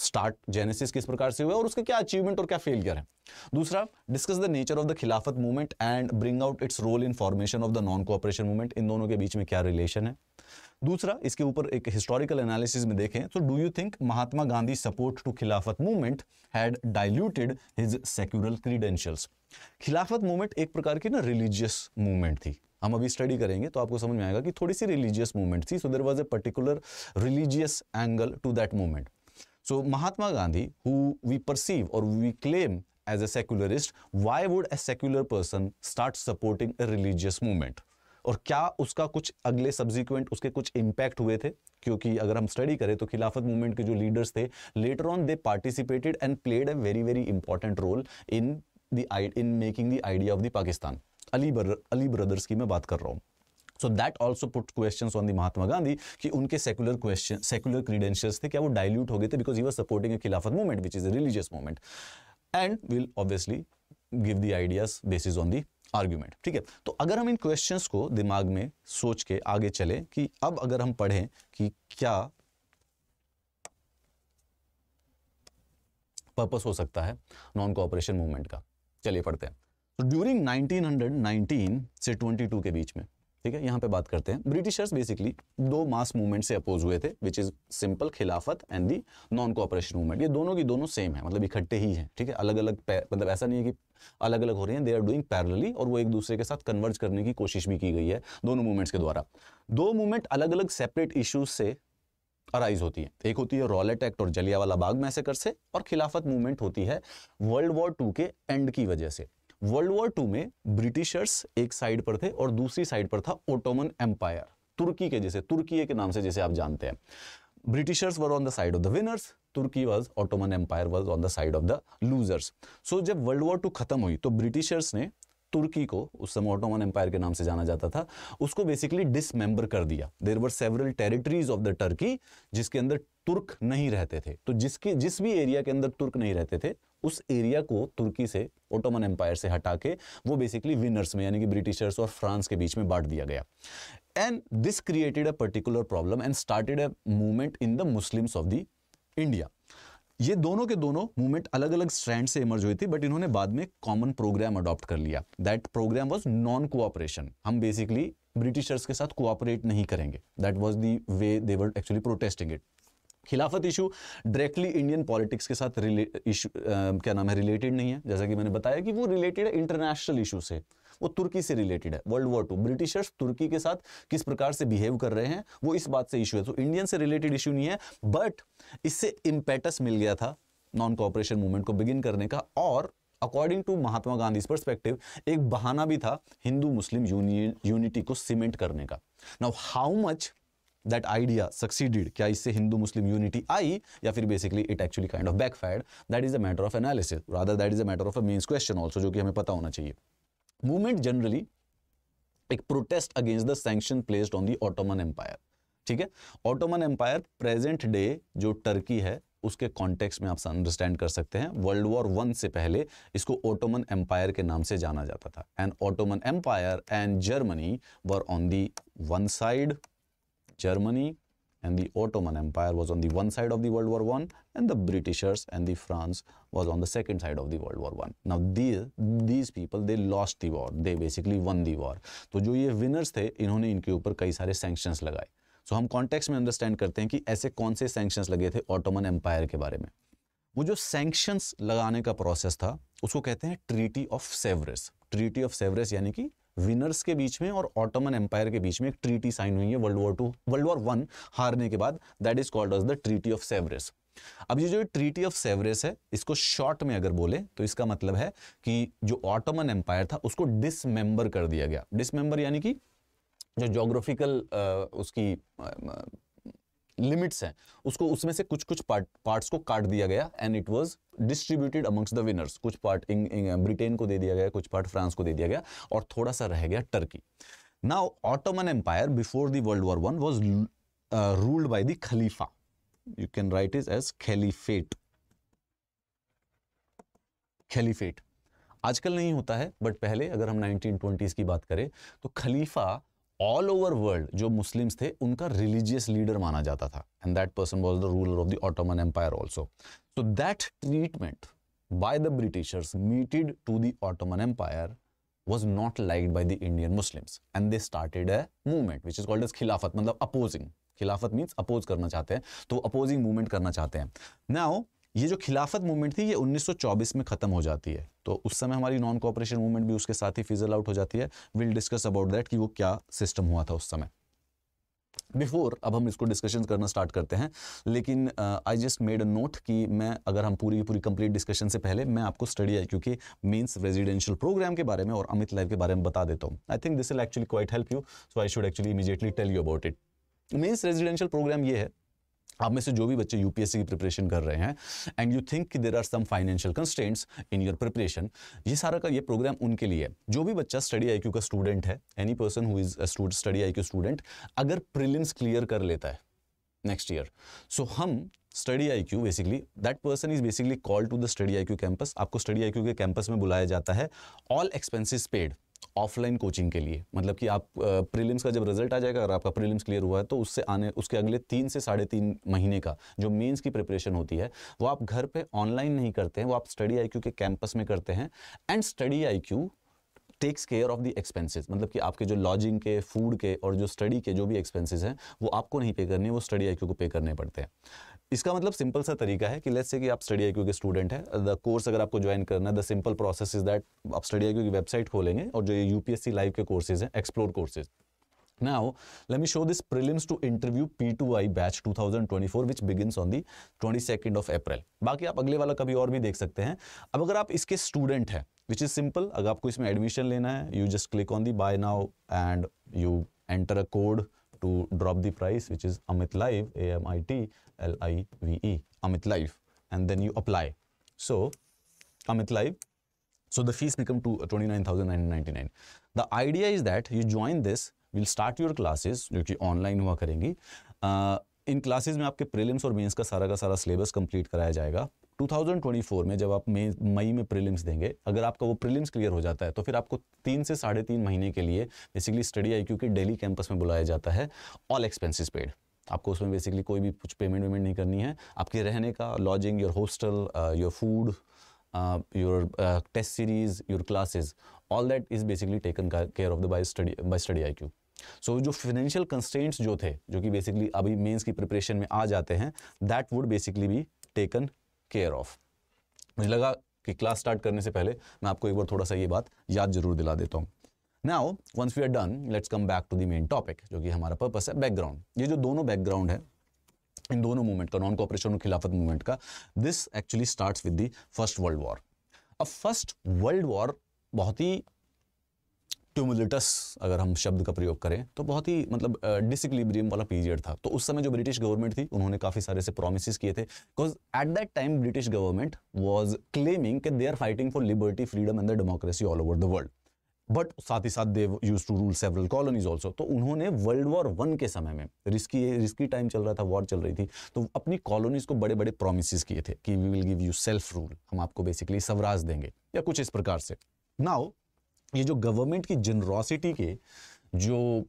स्टार्ट जेनेसिस किस प्रकार से हुए और उसके क्या अचीवमेंट और क्या फेलियर है दूसरा discuss the nature of the Khilafat movement and bring out its role in formation of the non cooperation movement in दोनों के बीच में क्या रिलेशन है दूसरा इसके ऊपर एक हिस्टोरिकल एनालिसिस में देखें तो do you think Mahatma Gandhi support to Khilafat movement had diluted his secular credentials Khilafat movement एक प्रकार की ना रिलीजियस मूवमेंट थी हम अभी स्टडी करेंगे तो आपको समझ में आएगा कि थोड़ी सी रिलीजियस मूवमेंट थी so there was a particular religious angle to that movement So Mahatma Gandhi, who we perceive or we claim as a secularist, why would a secular person start supporting a religious movement? और क्या उसका कुछ अगले subsequent उसके कुछ impact हुए थे क्योंकि अगर हम स्टडी करें तो खिलाफत मूवमेंट के जो लीडर्स थे later on they participated and played a very very important role in the in making the idea of the Pakistan Ali बर, अली ब्रदर्स की मैं बात कर रहा हूँ so that also put question on the Mahatma Gandhi कि उनके सेकुलर क्वेश्चन सेकुलर क्रीडेंशियल्स थे क्या वो डायल्यूट हो गए थे because he was supporting a Khilafat movement which is a religious movement and will obviously give the ideas basis on the argument ठीक है तो अगर हम इन क्वेश्चन को दिमाग में सोच के आगे चले कि अब अगर हम पढ़ें कि क्या पर्पस हो सकता है नॉन कोऑपरेशन मूवमेंट का चलिए पढ़ते हैं तो ड्यूरिंग 1919 से 22 के बीच में ठीक है यहाँ पे बात करते हैं ब्रिटिशर्स बेसिकली दो मास मूवमेंट से अपोज हुए थे which is simple Khilafat and the non cooperation movement ये दोनों की दोनों सेम है मतलब इकट्ठे ही हैं ठीक है अलग अलग मतलब ऐसा नहीं है कि अलग अलग हो रहे हैं दे आर डूइंग पैरलली और वो एक दूसरे के साथ कन्वर्ज करने की कोशिश भी की गई है दोनों मूवमेंट्स के द्वारा दो मूवमेंट अलग अलग सेपरेट इशूज से अराइज होती है एक होती है रॉलेट एक्ट और जलियावाला बाग मैसेकर से और खिलाफत मूवमेंट होती है वर्ल्ड वॉर टू के एंड की वजह से वर्ल्ड वॉर टू में ब्रिटिशर्स एक साइड पर थे और दूसरी साइड पर था ओटोमन एम्पायर तुर्की के जैसे तुर्की के नाम से जैसे आप जानते हैं Britishers were on the side of the winners Turkey was Ottoman empire was on the side of the losers so जब वर्ल्ड वॉर टू खत्म हुई तो ब्रिटिशर्स ने तुर्की को उस समय ऑटोमन एम्पायर के नाम से जाना जाता था उसको बेसिकली डिसमेंबर कर दिया there were several territories of the Turkey जिसके अंदर तुर्क नहीं रहते थे तो जिसके जिस भी एरिया के अंदर तुर्क नहीं रहते थे उस एरिया को तुर्की से ओटोमन एम्पायर से हटा के वो बेसिकली विनर्स में यानी कि ब्रिटिशर्स और फ्रांस के बीच में बांट दिया गया and this created a particular problem and started a movement in the Muslims of the India ये दोनों के दोनों मूवमेंट अलग अलग स्ट्रैंड से इमर्ज हुई थी बट इन्होंने बाद में कॉमन प्रोग्राम अडॉप्ट कर लिया that program was non cooperation हम बेसिकली ब्रिटिशर्स के साथ कोऑपरेट नहीं करेंगे that was the way they were actually protesting it Khilafat issue directly Indian politics के साथ इशू क्या नाम है रिलेटेड नहीं है जैसा कि मैंने बताया कि वो रिलेटेड है इंटरनेशनल इशू से वो तुर्की से रिलेटेड है वर्ल्ड वॉर टू ब्रिटिशर्स तुर्की के साथ किस प्रकार से बिहेव कर रहे हैं वो इस बात से इशू है तो इंडियन से रिलेटेड इशू नहीं है बट इससे इम्पेटस मिल गया था नॉन कॉपरेशन मूवमेंट को बिगिन करने का और according to Mahatma Gandhi perspective एक बहाना भी था हिंदू मुस्लिम यूनिटी को सीमेंट करने का now how much that idea succeeded क्या इससे हिंदू मुस्लिम यूनिटी आई या फिर basically it actually kind of backfired that is a matter of analysis rather that is a matter of a mains question also जो कि हमें पता होना चाहिए मूवमेंट जनरली एक protest against the sanction placed on the Ottoman empire ठीक है Ottoman empire present day जो टर्की है उसके कॉन्टेक्स में आप अंडरस्टैंड कर सकते हैं वर्ल्ड वॉर वन से पहले इसको ऑटोमन एम्पायर के नाम से जाना जाता था and Ottoman empire and Germany were on the one side Germany and the Ottoman empire was on the one side of the world war one and the Britishers and the France was on the second side of the World War One. Now these these people they lost the war, they basically won the war. तो जो ये winners थे इन्होंने इनके ऊपर कई सारे sanctions लगाए. so, हम context में understand करते हैं कि ऐसे कौन से sanctions लगे थे ottoman empire के बारे में वो जो सैंक्शंस लगाने का प्रोसेस था उसको कहते हैं treaty of Sevres treaty of Sevres यानी कि विनर्स के बीच में और ऑटोमन एम्पायर के बीच में एक ट्रीटी साइन हुई है world war two world war one हारने के बाद that is called as the treaty of Sevres अब ये जो ट्रीटी ऑफ सेवरेस है इसको शॉर्ट में अगर बोले तो इसका मतलब है कि जो ऑटोमन एम्पायर था उसको डिसमेंबर कर दिया गया डिसमेंबर यानी कि जो जोग्राफिकल उसकी लिमिट्स हैं उसको उसमें से कुछ कुछ पार्ट पार्ट्स को काट दिया गया and it was distributed amongst the winners कुछ पार्ट ब्रिटेन को दे दिया गया कुछ पार्ट फ्रांस को दे दिया गया और थोड़ा सा रह गया Turkey now Ottoman empire before the world war one was ruled by the Khalifa you can write it as caliphate caliphate आजकल नहीं होता है बट पहले अगर हम 1920s की बात करें तो खलीफा ऑल ओवर वर्ल्ड जो मुस्लिम्स थे उनका रिलीजियस लीडर माना जाता था and that person was the ruler of the empire also so that treatment by the Britishers meted to the Ottoman empire was not like by the Indian Muslim and they started a movement which is called as Khilafat मतलब opposing खिलाफत means oppose करना चाहते हैं तो opposing movement करना चाहते हैं now ये जो खिलाफत मूवमेंट थी ये 1924 में ख़त्म हो जाती है तो उस समय हमारी नॉन कॉपरेशन मूवमेंट भी उसके साथ ही फिजल आउट हो जाती है विल डिस्कस अबाउट दैट कि वो क्या सिस्टम हुआ था उस समय बिफोर अब हम इसको डिस्कशन करना स्टार्ट करते हैं लेकिन I just made a note कि मैं अगर हम पूरी पूरी कंप्लीट डिस्कशन से पहले मैं आपको स्टडी आई uh, क्योंकि मीन्स रेजिडेंशियल प्रोग्राम के बारे में और अमित लाइफ के बारे में बता देता हूँ I think this will actually quite help you so I should actually immediately tell you about it mains residential program ये है आप में से जो भी बच्चे यूपीएससी की प्रिपरेशन कर रहे हैं एंड यू थिंक कि there are some financial constraints in your preparation ये सारा का ये प्रोग्राम उनके लिए है जो भी बच्चा स्टडी आई का स्टूडेंट है any person who is Study I student अगर प्रिलिम्स क्लियर कर लेता है नेक्स्ट ईयर सो हम Study I Q basically that person is basically call to the Study I Q campus आपको स्टडी आई क्यू के campus में बुलाया जाता है all expenses paid offline coaching के लिए मतलब कि आप प्रीलिम्स का जब रिजल्ट आ जाएगा अगर आपका प्रीलिम्स क्लियर हुआ है तो उससे आने उसके अगले तीन से साढ़े तीन महीने का जो मेंस की प्रिपरेशन होती है वो आप घर पे ऑनलाइन नहीं करते हैं वो आप स्टडी आईक्यू के कैंपस में करते हैं and Study IQ takes care of the expenses मतलब कि आपके जो लॉजिंग के फूड के और जो स्टडी के जो भी एक्सपेंसिस हैं वो आपको नहीं पे करने वो स्टडी आई को पे करने पड़ते हैं इसका मतलब सिंपल सा तरीका है कि लेट्स से कि आप स्टडी आई के स्टूडेंट है द कोर्स अगर आपको ज्वाइन करना है the simple process is that आप स्टडी आई की वेबसाइट खोलेंगे और जो ये यूपीएससी लाइव के कोर्सेज हैं explore courses now Now, let me show this prelims to interview P2I batch 2024 which on the twenty 22nd ऑफ अप्रैल बाकी आप अगले वाला कभी और भी देख सकते हैं अब अगर आप इसके स्टूडेंट हैं विच इज सिंपल अगर आपको इसमें एडमिशन लेना है you just click on the buy now and you enter a code to drop the price which is amit live a m i t l i v e amit live and then you apply so amit live so the fees become to 29999 the idea is that you join this will start your classes जो कि online hua karengi uh, इन classes में आपके prelims और mains का सारा का सारा सिलेबस कंप्लीट कराया जाएगा 2024 में जब आप मई मई में प्रीलिम्स देंगे अगर आपका वो प्रीलिम्स क्लियर हो जाता है तो फिर आपको तीन से साढ़े तीन महीने के लिए बेसिकली स्टडी आई के डेली कैंपस में बुलाया जाता है ऑल एक्सपेंसिस पेड आपको उसमें बेसिकली कोई भी कुछ पेमेंट वेमेंट नहीं करनी है आपके रहने का lodging your hostel your food your test series your classes all that is basically taken care of the by Study by Study I Q so जो फाइनेंशियल कंस्टेंट्स जो थे जो कि बेसिकली अभी मेंस की प्रिपरेशन में आ जाते हैं that would basically be taken care of मुझे लगा कि क्लास स्टार्ट करने से पहले मैं आपको एक बार थोड़ा सा ये बात याद जरूर दिला देता हूँ now once we are done let's come back to the main topic जो कि हमारा पर्पस है बैकग्राउंड ये जो दोनों बैकग्राउंड है इन दोनों मूवमेंट का नॉन कॉपरेशन और खिलाफत मूवमेंट का this actually start with the first world war अब फर्स्ट वर्ल्ड वॉर बहुत ही ट्यूमुलेटस अगर हम शब्द का प्रयोग करें तो बहुत ही मतलब डिसक्लिब्रियम वाला पीरियड था तो उस समय जो ब्रिटिश गवर्नमेंट थी उन्होंने काफ़ी सारे से प्रोमिस किए थे because at that time British government was claiming के they are fighting for liberty freedom and the democracy all over the world but साथ ही साथ they use to rule several colonies also तो उन्होंने वर्ल्ड वॉर वन के समय में risky risky time चल रहा था वॉर चल रही थी तो अपनी कॉलोनीज को बड़े बड़े प्रोमिस किए थे कि we will give you self rule हम आपको बेसिकली स्वराज देंगे या कुछ इस प्रकार से नाउ ये जो गवर्नमेंट की जनरॉसिटी के जो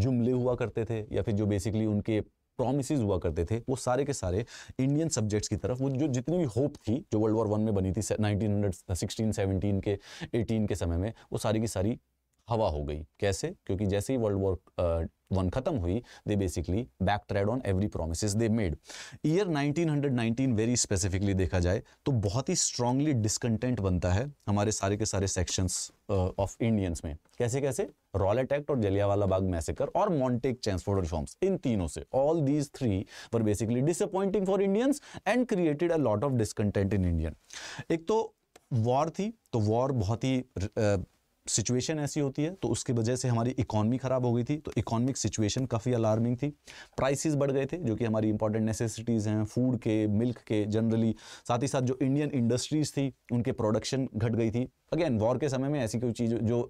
जुमले हुआ करते थे या फिर जो बेसिकली उनके प्रोमिस हुआ करते थे वो सारे के सारे इंडियन सब्जेक्ट्स की तरफ वो जो जितनी भी होप थी जो वर्ल्ड वॉर वन में बनी थी नाइनटीन 17 के एटीन के समय में वो सारी की सारी हवा हो गई कैसे क्योंकि जैसे ही वर्ल्ड वॉर वन खत्म हुई they basically back tread on every promise they made year 1919 very specifically देखा जाए तो बहुत ही स्ट्रांगली डिसकंटेंट बनता है हमारे सारे के सारे सेक्शंस ऑफ इंडियंस में कैसे कैसे रॉलेट एक्ट और जलियावाला बाग मैसेकर और मॉन्टेक चैंसफोर्ड रिफॉर्म्स इन तीनों से all these three were basically disappointing for Indians and created a lot of discontent in Indian एक तो वॉर थी तो वॉर बहुत ही uh, सिचुएशन ऐसी होती है तो उसकी वजह से हमारी इकोनॉमी ख़राब हो गई थी तो इकोनॉमिक सिचुएशन काफ़ी अलार्मिंग थी प्राइसेस बढ़ गए थे जो कि हमारी इंपॉर्टेंट नेसेसिटीज़ हैं फूड के मिल्क के जनरली साथ ही साथ जो इंडियन इंडस्ट्रीज़ थी उनके प्रोडक्शन घट गई थी अगेन वॉर के समय में ऐसी कोई चीज़ जो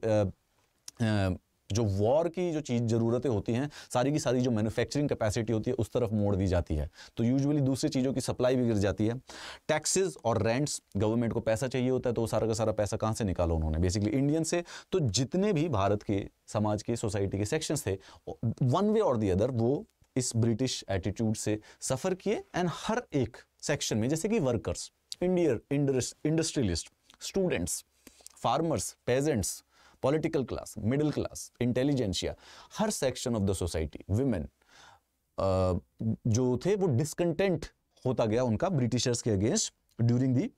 आ, आ, जो वॉर की जो चीज़ ज़रूरतें होती हैं सारी की सारी जो मैन्युफैक्चरिंग कैपेसिटी होती है उस तरफ मोड़ दी जाती है तो यूजुअली दूसरी चीज़ों की सप्लाई भी गिर जाती है टैक्सेस और रेंट्स गवर्नमेंट को पैसा चाहिए होता है तो सारा का सारा पैसा कहाँ से निकालो उन्होंने बेसिकली इंडियन से तो जितने भी भारत के समाज के सोसाइटी के सेक्शंस थे वन वे और दी अदर वो इस ब्रिटिश एटीट्यूड से सफ़र किए एंड हर एक सेक्शन में जैसे कि वर्कर्स इंडियर industrialist students farmers peasants political class middle class intelligentsia हर section of the society women जो थे वो डिसकंटेंट होता गया उनका ब्रिटिशर्स के against during the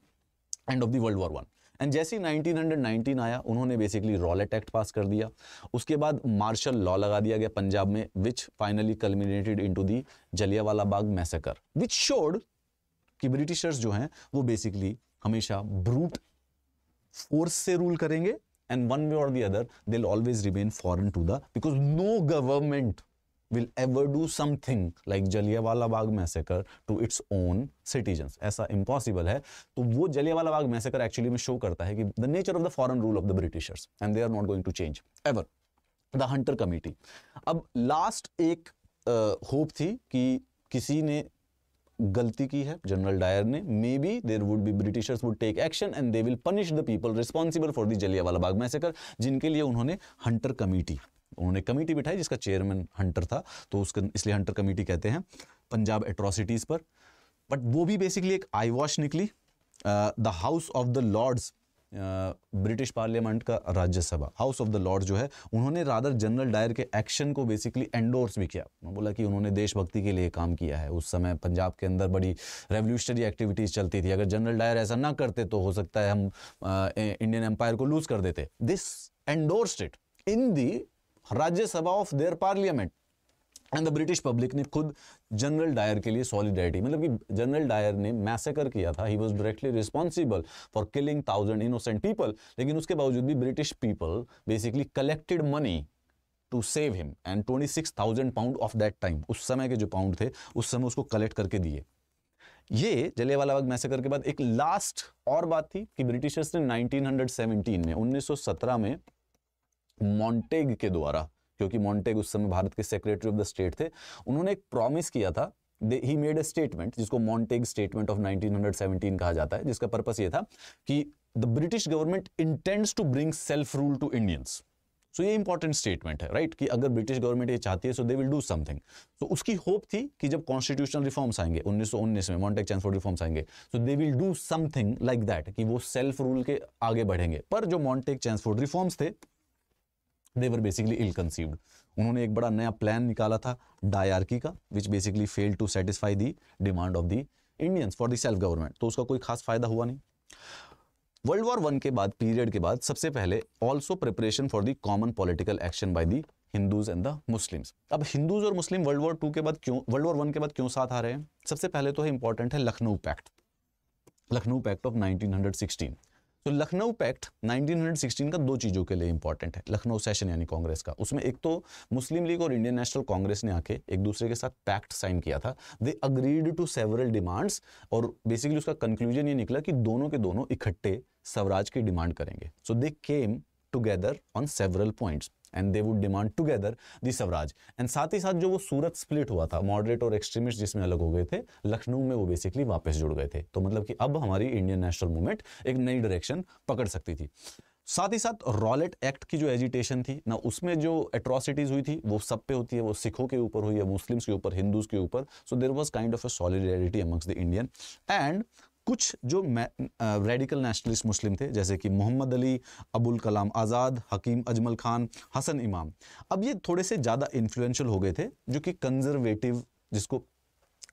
end of the world war one and जैसे ही 1919 आया उन्होंने बेसिकली रॉलेट एक्ट पास कर दिया उसके बाद मार्शल लॉ लगा दिया गया पंजाब में which finally culminated into the Jallianwala Bagh massacre which showed कि ब्रिटिशर्स जो हैं वो बेसिकली हमेशा ब्रूट फोर्स से रूल करेंगे and one way or the other they'll always remain foreign to the because no government will ever do something like Jallianwala Bagh massacre to its own citizens ऐसा impossible है तो वो जलियावाला बाग मैसेकर एक्चुअली में show करता है कि the nature of the foreign rule of the Britishers and they are not going to change ever the Hunter committee अब last एक होप uh, थी कि किसी ने गलती की है जनरल डायर ने may be there would be Britishers would take action and they will punish the people responsible for the Jallianwala Bagh massacre जिनके लिए उन्होंने हंटर कमेटी उन्होंने कमेटी बिठाई जिसका चेयरमैन हंटर था तो उसका इसलिए हंटर कमेटी कहते हैं पंजाब एट्रोसिटीज पर बट वो भी बेसिकली एक आई वॉश निकली the house of the Lords British parliament का Rajya Sabha house of the Lord जो है उन्होंने रादर जनरल डायर के एक्शन को बेसिकली एंडोर्स भी किया बोला कि उन्होंने देशभक्ति के लिए काम किया है उस समय पंजाब के अंदर बड़ी रेवोल्यूशनरी एक्टिविटीज़ चलती थी अगर जनरल डायर ऐसा ना करते तो हो सकता है हम इंडियन एम्पायर को लूज़ कर देते this endorsed it in the Rajya Sabha of their parliament and the British public ने खुद जनरल डायर के लिए सॉलिडारिटी मतलब कि जनरल डायर ने मैसेकर किया था he was directly responsible for killing thousand innocent people लेकिन उसके बावजूद भी British people basically collected money to save him and twenty six thousand pound of that time उस समय के जो पाउंड थे उस समय उसको कलेक्ट करके दिए ये जले वाला बाग मैसेकर के बाद एक लास्ट और बात थी कि ब्रिटिशर्स ने 1917 में 1917 में मॉन्टेग के द्वारा क्योंकि मॉन्टेग उस समय भारत के सेक्रेटरी ऑफ द स्टेट थे उन्होंने एक प्रॉमिस किया था ही मेड अ स्टेटमेंट जिसको मॉन्टेग स्टेटमेंट ऑफ 1917 कहा जाता है जिसका पर्पस ये था कि the British government intends to bring self rule to Indians so ये इंपॉर्टेंट स्टेटमेंट है राइट right? कि अगर ब्रिटिश गवर्नमेंट ये चाहती है so they will do something so उसकी होप थी कि जब कॉन्स्टिट्यूशनल रिफॉर्म्स आएंगे 1919 में मॉन्टेक चैंसफोर्ड रिफॉर्म्स आएंगे so they will do something like that कि वो सेल्फ रूल के आगे बढ़ेंगे पर जो मॉन्टेक चैंसफोर्ड रिफॉर्म्स थे देवर बेसिकली इल कंसीव्ड उन्होंने एक बड़ा नया प्लान निकाला था डायरकी का which basically fail to satisfy the demand of the Indians for the self government तो उसका कोई खास फायदा हुआ नहीं वर्ल्ड वॉर वन के बाद पीरियड के बाद सबसे पहले also preparation for the common political action by the Hindus and the Muslims अब हिंदूज और मुस्लिम वर्ल्ड वॉर टू के बाद क्यों वर्ल्ड वॉर वन के बाद क्यों साथ आ रहे हैं सबसे पहले तो है इंपॉर्टेंट है Lucknow pact Lucknow pact of 1916 तो लखनऊ पैक्ट 1916 का दो चीज़ों के लिए इंपॉर्टेंट है लखनऊ सेशन यानी कांग्रेस का उसमें एक तो मुस्लिम लीग और इंडियन नेशनल कांग्रेस ने आके एक दूसरे के साथ पैक्ट साइन किया था they agreed to several demands और बेसिकली उसका कंक्लूजन ये निकला कि दोनों के दोनों इकट्ठे स्वराज की डिमांड करेंगे so they came together on several points and they would demand together the swaraj and साथ ही साथ जो वो सूरत स्प्लिट हुआ था मॉडरेट और एक्सट्रीमिस्ट जिसमें अलग हो गए थे लखनऊ में वो बेसिकली वापस जुड़ गए थे तो मतलब कि अब हमारी इंडियन नेशनल मूवमेंट एक नई डायरेक्शन पकड़ सकती थी साथ ही साथ रॉलेट एक्ट की जो एजिटेशन थी ना उसमें जो एट्रोसिटीज़ हुई थी वो सब पे होती है वो सिखों के ऊपर हुई है मुस्लिम्स के ऊपर हिंदूज के ऊपर so there was kind of a solidarity amongst the Indian and कुछ जो रेडिकल नेशनलिस्ट मुस्लिम थे जैसे कि मोहम्मद अली अबुल कलाम आज़ाद हकीम अजमल खान हसन इमाम अब ये थोड़े से ज़्यादा इन्फ्लुएंशियल हो गए थे जो कि कंजर्वेटिव जिसको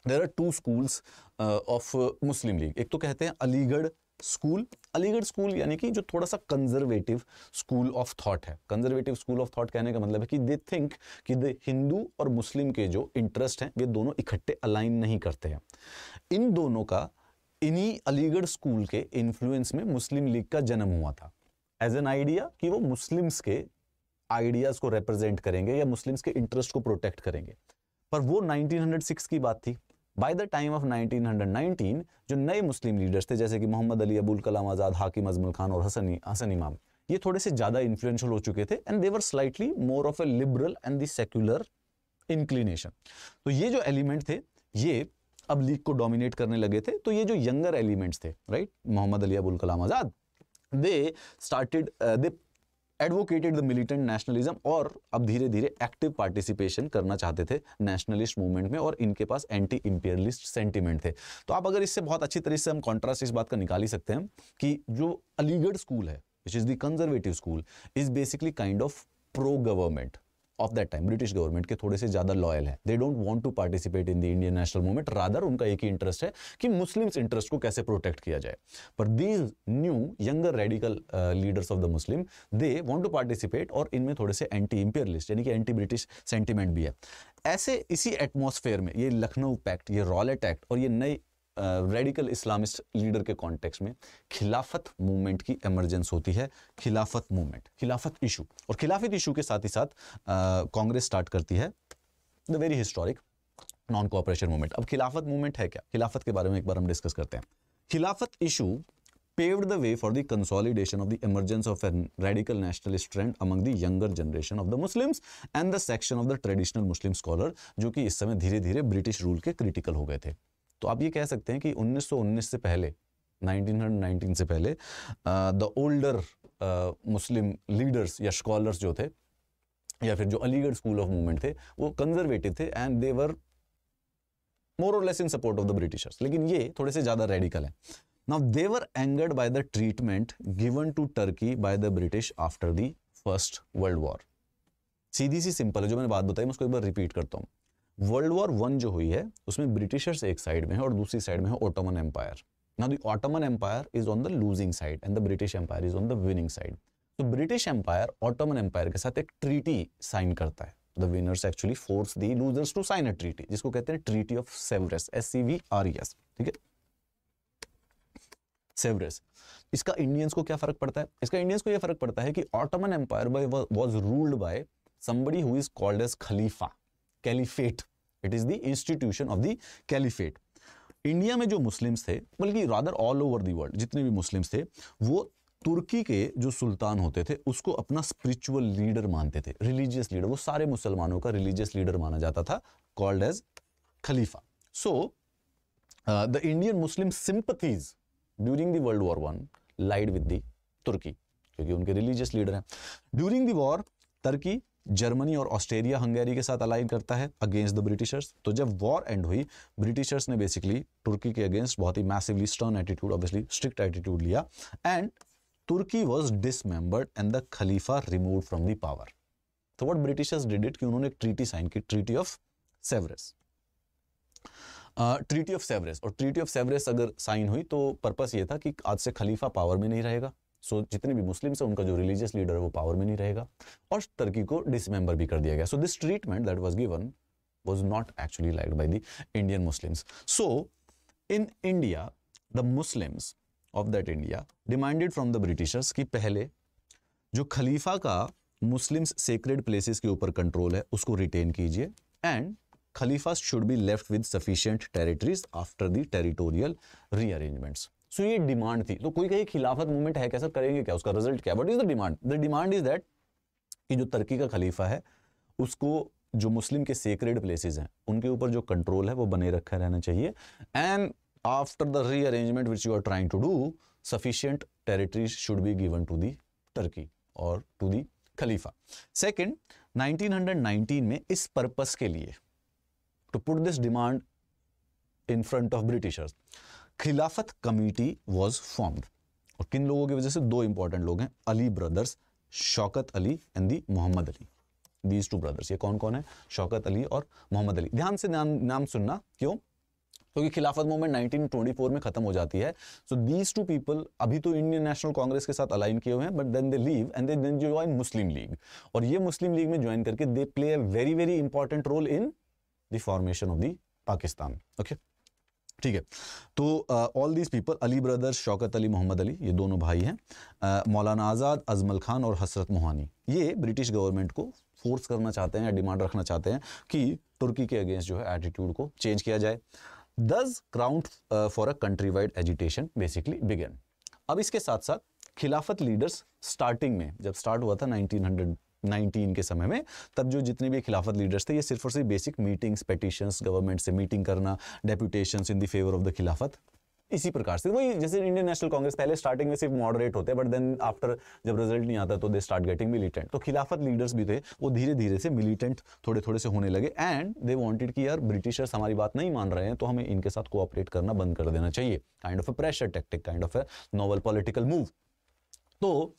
there are two schools of Muslim League एक तो कहते हैं अलीगढ़ स्कूल अलीगढ़ स्कूल यानी कि जो थोड़ा सा कंजर्वेटिव स्कूल ऑफ थॉट है कंजर्वेटिव स्कूल ऑफ थॉट कहने का मतलब है कि दे थिंक कि दे हिंदू और मुस्लिम के जो इंटरेस्ट हैं वे दोनों इकट्ठे अलाइन नहीं करते हैं इन दोनों का इन्हीं अलीगढ़ स्कूल के इन्फ्लुएंस में मुस्लिम लीग का जन्म हुआ था एज एन आइडिया कि वो मुस्लिम्स के आइडियाज़ को रिप्रेजेंट करेंगे या मुस्लिम्स के इंटरेस्ट को प्रोटेक्ट करेंगे पर वो 1906 की बात थी बाय द टाइम ऑफ 1919 जो नए मुस्लिम लीडर्स थे जैसे कि मोहम्मद अली अबुल कलाम आज़ाद हाकिम अजमल खान और हसन हसन इमाम ये थोड़े से ज़्यादा इन्फ्लुएंशियल हो चुके थे and they were slightly more of a liberal and the secular inclination तो ये जो एलिमेंट थे ये अब लीग को डोमिनेट करने लगे थे तो ये जो यंगर एलिमेंट्स थे right Mohammad Ali Abul Kalam Azad they started they advocated the militant nationalism और अब धीरे धीरे एक्टिव पार्टिसिपेशन करना चाहते थे नेशनलिस्ट मूवमेंट में और इनके पास एंटी इम्पेरियलिस्ट सेंटीमेंट थे तो आप अगर इससे बहुत अच्छी तरीके से हम कॉन्ट्रास्ट इस बात का निकाल ही सकते हैं कि जो अलीगढ़ स्कूल है which is the conservative school is basically kind of pro government of that time British government के थोड़े से ज्यादा लॉयल है they don't want to participate in the Indian national movement rather उनका एक ही इंटरेस्ट है कि मुस्लिम्स इंटरेस्ट को कैसे प्रोटेक्ट किया जाए पर these new younger radical leaders of the Muslim they want to participate और इनमें थोड़े से एंटी इंपेरियलिस्ट यानी कि एंटी ब्रिटिश सेंटिमेंट भी है ऐसे इसी एटमोसफेयर में ये लखनऊ पैक्ट ये रॉलेट एक्ट और ये नई रेडिकल इस्लामिस्ट लीडर के कॉन्टेक्स्ट में खिलाफत मूवमेंट की एमरजेंस होती है खिलाफत मूवमेंट खिलाफत इशू और खिलाफत इशू के साथ ही साथ कांग्रेस स्टार्ट करती है the very historic non cooperation movement अब खिलाफत मूवमेंट है क्या खिलाफत के बारे में एक बार हम डिस्कस करते हैं Khilafat issue paved the way for the consolidation of the emergence of a radical nationalist trend among the younger generation of the Muslims and the section of the traditional Muslim scholar जो कि इस समय धीरे धीरे British rule के critical हो गए थे तो आप ये कह सकते हैं कि 1919 से पहले 1919 से पहले द ओल्डर मुस्लिम लीडर्स या स्कॉलर्स जो थे या फिर जो अलीगढ़ स्कूल ऑफ मूवमेंट थे वो कंजर्वेटिव थे and they were more or less in support of the Britishers लेकिन ये थोड़े से ज़्यादा रेडिकल है now they were angered by the treatment given to Turkey by the British after the First World War. सीधी सी सिंपल है जो मैंने बात बताई मैं उसको एक बार रिपीट करता हूँ वर्ल्ड वॉर वन जो हुई है उसमें ब्रिटिशर्स एक साइड में है और दूसरी साइड में है ओटोमन एम्पायर ना the Ottoman empire is on the losing side and the British empire is on the winning side तो ब्रिटिश एम्पायर ऑटोमन एम्पायर के साथ एक ट्रीटी साइन करता है the winners actually force the losers to sign a treaty जिसको कहते हैं treaty of Sevres S C V R S ठीक है सेवरस इसका इंडियंस को क्या फर्क पड़ता है इसका इंडियंस को यह फर्क पड़ता है कि Ottoman empire was ruled by somebody who is called as khalifa caliphate it is the institution of the caliphate India में जो मुस्लिम्स थे बल्कि rather all over the world जितने भी मुस्लिम्स थे वो तुर्की के जो सुल्तान होते थे उसको अपना स्पिरिचुअल लीडर मानते थे रिलीजियस लीडर वो सारे मुसलमानों का रिलीजियस लीडर माना जाता था कॉल्ड एज खलीफा so the Indian Muslim sympathies during the world war one lied with the Turkey क्योंकि उनके रिलीजियस लीडर हैं ड्यूरिंग द वॉर तुर्की जर्मनी और ऑस्ट्रेलिया हंगेरी के साथ अलाइन करता है अगेंस्ट द ब्रिटिशर्स तो जब वॉर एंड हुई ब्रिटिशर्स ने बेसिकली तुर्की के अगेंस्ट बहुत ही massively stern attitude obviously strict attitude लिया and Turkey was dismembered and the खलीफा रिमूव फ्रॉम द पावर तो वट ब्रिटिशर्स डिड इट कि उन्होंने एक ट्रीटी साइन की treaty of Sevres treaty of Sevres और ट्रीटी ऑफ सेवरेस अगर sign हुई तो पर्पस ये था कि आज से खलीफा पावर में नहीं रहेगा सो so, जितने भी मुस्लिम्स हैं उनका जो रिलीजियस लीडर है वो पावर में नहीं रहेगा और टर्की को डिसमेंबर भी कर दिया गया so this treatment that was given was not actually like by the Indian Muslims so in India the Muslims of that India demanded from the Britishers कि पहले जो खलीफा का मुस्लिम्स सेक्रेड प्लेसेस के ऊपर कंट्रोल है उसको रिटेन कीजिए and खलीफा should be left with sufficient territories after the territorial rearrangements so ये डिमांड थी तो कोई कहीं खिलाफत मूवमेंट है कैसा करेंगे क्या उसका रिजल्ट क्या what is the demand the demand is that कि जो तर्की का खलीफा है उसको जो मुस्लिम के सेक्रेड प्लेसेस हैं उनके ऊपर जो कंट्रोल है वो बने रखा रहना चाहिए and after the rearrangement which you are trying to do sufficient territories should be given to the Turkey और टू दी खलीफा सेकेंड 1919 में इस पर्पस के लिए to put this demand in front of Britishers Khilafat committee was formed और किन लोगों की वजह से दो इंपॉर्टेंट लोग हैं Ali brothers Shaukat Ali and the Mohammad Ali these two brothers ये कौन कौन है शौकत अली और मोहम्मद अली ध्यान से नाम नाम सुनना क्यों क्योंकि खिलाफत मूवमेंट 1924 में खत्म हो जाती है सो दीज टू पीपल अभी तो इंडियन नेशनल कांग्रेस के साथ अलाइन किए हुए हैं but then they leave and they then join Muslim League और ये मुस्लिम लीग में ज्वाइन करके they play a very very important role in the formation of the Pakistan okay okay? ठीक है तो all these people Ali brothers Shaukat Ali Mohammad Ali ये दोनों भाई हैं मौलाना आज़ाद अजमल खान और हसरत मोहानी ये ब्रिटिश गवर्नमेंट को फोर्स करना चाहते हैं या डिमांड रखना चाहते हैं कि तुर्की के अगेंस्ट जो है एटीट्यूड को चेंज किया जाए thus ground for a country wide agitation basically began अब इसके साथ साथ खिलाफत लीडर्स स्टार्टिंग में जब स्टार्ट हुआ था नाइनटीन के समय में तब जो जितने भी खिलाफत लीडर्स थे ये सिर्फ और सिर्फ बेसिक मीटिंग्स पटिशंस गवर्नमेंट से मीटिंग करना deputation in the favour of the Khilafat इसी प्रकार से वही जैसे इंडियन नेशनल कांग्रेस पहले स्टार्टिंग में सिर्फ मॉडरेट होते हैं बट देन आफ्टर जब रिजल्ट नहीं आता तो दे स्टार्ट गेटिंग मिलिटेंट तो खिलाफत लीडर्स भी थे वो धीरे धीरे से मिलिटेंट थोड़े थोड़े से होने लगे एंड दे वांटेड कि यार ब्रिटिशर्स हमारी बात नहीं मान रहे हैं तो हमें इनके साथ कोऑपरेट करना बंद कर देना चाहिए kind of a pressure tactic kind of a novel political move तो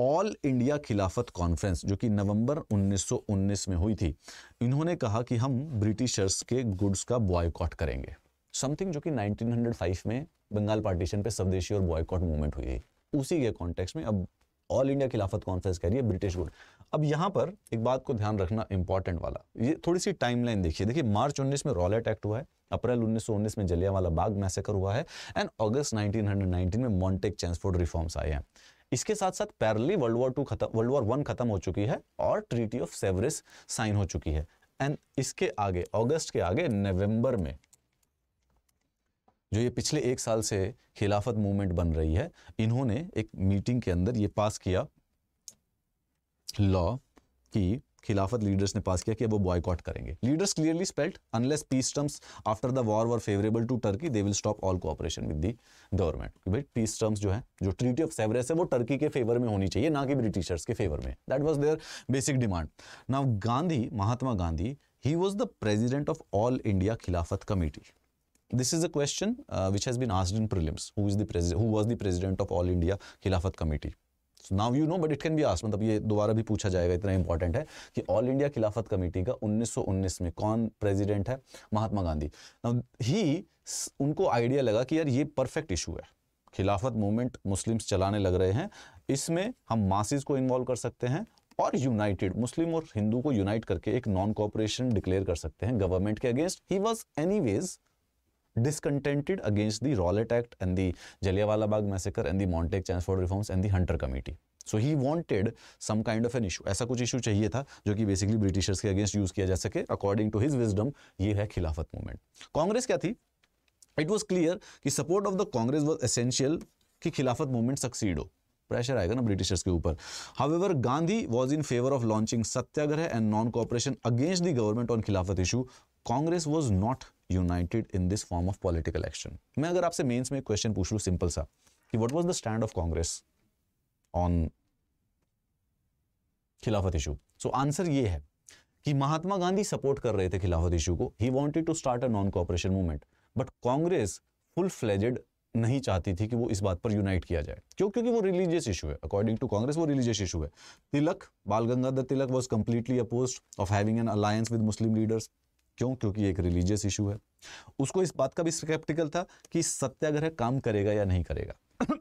ऑल इंडिया खिलाफत कॉन्फ्रेंस जो कि नवंबर 1919 में हुई थी इन्होंने कहा कि हम ब्रिटिशर्स के गुड्स का बॉयकॉट करेंगे समथिंग जो कि 1905 में बंगाल पार्टीशन पे स्वदेशी और बॉयकॉट मूवमेंट हुई थी उसी के कॉन्टेक्स्ट में अब ऑल इंडिया खिलाफत कॉन्फ्रेंस कह रही है ब्रिटिश गुड अब यहाँ पर एक बात को ध्यान रखना इंपॉर्टेंट वाला ये थोड़ी सी टाइमलाइन देखिए देखिए मार्च 19 में रॉलेट एक्ट हुआ है अप्रैल 1919 में जलियावाला बाग मैसेकर हुआ है एंड अगस्त 1919 में मॉन्टेक चैंसफोर्ड रिफॉर्म्स आए हैं इसके साथ साथ पैरली वर्ल्ड वॉर टू खत्म वर्ल्ड वॉर वन खत्म हो चुकी है और ट्रीटी ऑफ सेवरिस साइन हो चुकी है एंड इसके आगे अगस्त के आगे नवंबर में जो ये पिछले एक साल से खिलाफत मूवमेंट बन रही है इन्होंने एक मीटिंग के अंदर ये पास किया लॉ की खिलाफत लीडर्स ने पास किया कि वो बॉयकॉट करेंगे leaders clearly spelt unless peace terms after the war were favourable to Turkey they will stop all cooperation with the government कि भाई पीस टर्म्स जो है जो ट्रीटी ऑफ सेवरेस है वो टर्की के फेवर में होनी चाहिए ना कि ब्रिटिशर्स के फेवर में that was their basic demand now Gandhi Mahatma Gandhi he was the president of all India Khilafat committee this is a question uh, which has been asked in prelims who is the president who was the president of all india khilafat committee now you know but it can be ask मतलब ये दोबारा भी पूछा जाएगा इतना important है कि all India Khilafat committee का 1919 में कौन प्रेसिडेंट है महात्मा गांधी नाउ ही उनको आइडिया लगा कि यार ये परफेक्ट इशू है खिलाफत मूवमेंट मुस्लिम्स चलाने लग रहे हैं इसमें हम मासिस को इन्वॉल्व कर सकते हैं और यूनाइटेड मुस्लिम और हिंदू को यूनाइट करके एक नॉन कॉपरेशन डिक्लेयर कर सकते हैं गवर्नमेंट के against he was anyways discontented against the Rowlatt Act and the Jallianwala Bagh massacre and the Montague Chanceford reforms and the Hunter Committee. So he wanted some kind of an issue ऐसा कुछ issue चाहिए था जो कि basically Britishers के against use किया जा सके अकॉर्डिंग टू हिज विजडम ये है खिलाफत मूवमेंट कांग्रेस क्या थी इट वॉज क्लियर कि support of the Congress was essential कि खिलाफत मूवमेंट सक्सीड हो प्रेशर आएगा ना ब्रिटिशर्स के ऊपर however Gandhi was in favour of launching satyagraha and non cooperation against the government on Khilafat issue Congress was not united in this form of political action मैं अगर आपसे mains में क्वेश्चन पूछ लू सिंपल सा कि what was the stand of Congress on Khilafat issue so answer ये है कि महात्मा गांधी सपोर्ट कर रहे थे खिलाफत इशू को ही wanted to start a non cooperation movement but Congress full fledged नहीं चाहती थी कि वो इस बात पर यूनाइट किया जाए क्यों क्योंकि वो रिलीजियस इशू है अकॉर्डिंग टू कांग्रेस वो रिलीजियस इशू है Tilak Bal Gangadhar Tilak was completely oppose of having an alliance with Muslim leaders क्यों क्योंकि एक रिलीजियस इशू है उसको इस बात का भी स्केप्टिकल था कि सत्याग्रह काम करेगा या नहीं करेगा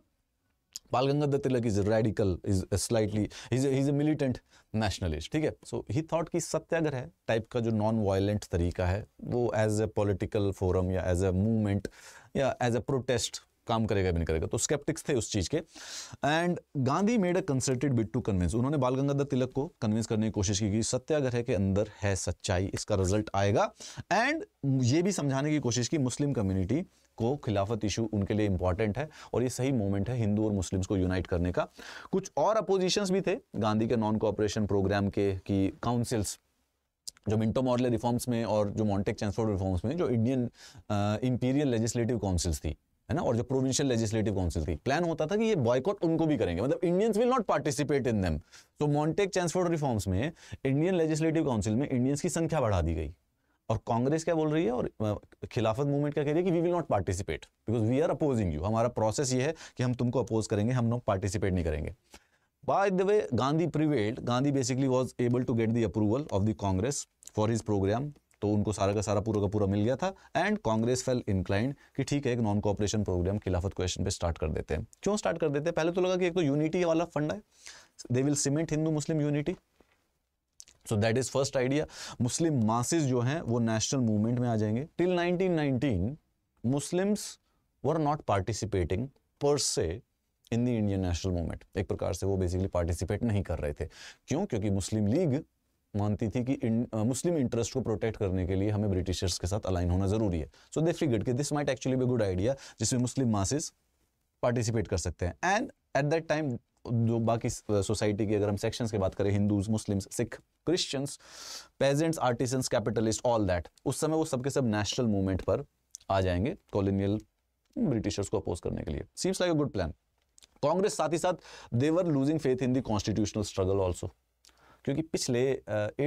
Bal Ganga Tilak is radical is slightly, he's a, he's a ठीक है? सो ही थॉट कि सत्याग्रह टाइप का जो नॉन वायलेंट तरीका है वो एज ए पॉलिटिकल फोरम या एज ए मूवमेंट या एज ए प्रोटेस्ट काम करेगा भी नहीं करेगा तो स्केप्टिक्स थे उस चीज़ के and Gandhi made a concerted bid to convince उन्होंने बाल गंगाधर तिलक को कन्विंस करने की कोशिश की कि सत्याग्रह के अंदर है सच्चाई इसका रिजल्ट आएगा एंड ये भी समझाने की कोशिश की मुस्लिम कम्युनिटी को खिलाफत इशू उनके लिए इंपॉर्टेंट है और ये सही मोमेंट है हिंदू और मुस्लिम्स को यूनाइट करने का कुछ और अपोजिशन भी थे गांधी के नॉन कोऑपरेशन प्रोग्राम के की काउंसिल्स जो मिंटो मॉडल रिफॉर्म्स में और जो मॉन्टेक चैंसफोर्ड रिफॉर्म्स में जो इंडियन इंपीरियल लेजिस्लेटिव काउंसिल्स थी है ना और जो प्रोविंशियल लेजिस्लेटिव काउंसिल थी प्लान होता था कि ये बॉयकॉट उनको भी करेंगे मतलब Indians will not participate in them तो मॉन्टेक चांसफोर्ड रिफॉर्म्स में इंडियन लेजिस्लेटिव काउंसिल में इंडियंस की संख्या बढ़ा दी गई और कांग्रेस क्या बोल रही है और खिलाफत मूवमेंट क्या कह रही है कि we will not participate because we are opposing you हमारा प्रोसेस ये है कि हम तुमको अपोज करेंगे हम लोग पार्टिसिपेट नहीं करेंगे by the way Gandhi prevailed Gandhi basically was able to get the approval of the Congress for his program तो उनको सारा का सारा पूरा का पूरा मिल गया था एंड कांग्रेस फेल इंक्लाइंड कि ठीक है एक non cooperation program Khilafat question पे स्टार्ट कर देते हैं क्यों स्टार्ट कर देते हैं पहले तो लगा कि एक तो यूनिटी वाला फंड है they will cement Hindu Muslim unity so that is first idea Muslim masses जो है वो नेशनल मूवमेंट में आ जाएंगे till nineteen Muslims were not participating per se in the Indian national movement एक प्रकार से वो बेसिकली पार्टिसिपेट नहीं कर रहे थे क्यों क्योंकि मुस्लिम लीग मानती थी कि इन, आ, मुस्लिम इंटरेस्ट को प्रोटेक्ट करने के लिए हमें ब्रिटिशर्स के साथ अलाइन होना जरूरी है सो दे फिगर्ड कि this might actually be good idea जिसमें मुस्लिम मासेस पार्टिसिपेट कर सकते हैं एंड एट दैट टाइम जो बाकी सोसाइटी की अगर हम सेक्शंस की बात करें Hindus Muslims Sikh Christians peasants artisans capitalist all that उस समय वो सबके सब नेशनल मूवमेंट पर आ जाएंगे कॉलोनियल ब्रिटिशर्स को अपोज करने के लिए seems like a good plan Congress साथ ही साथ they were losing faith in the constitutional struggle also क्योंकि पिछले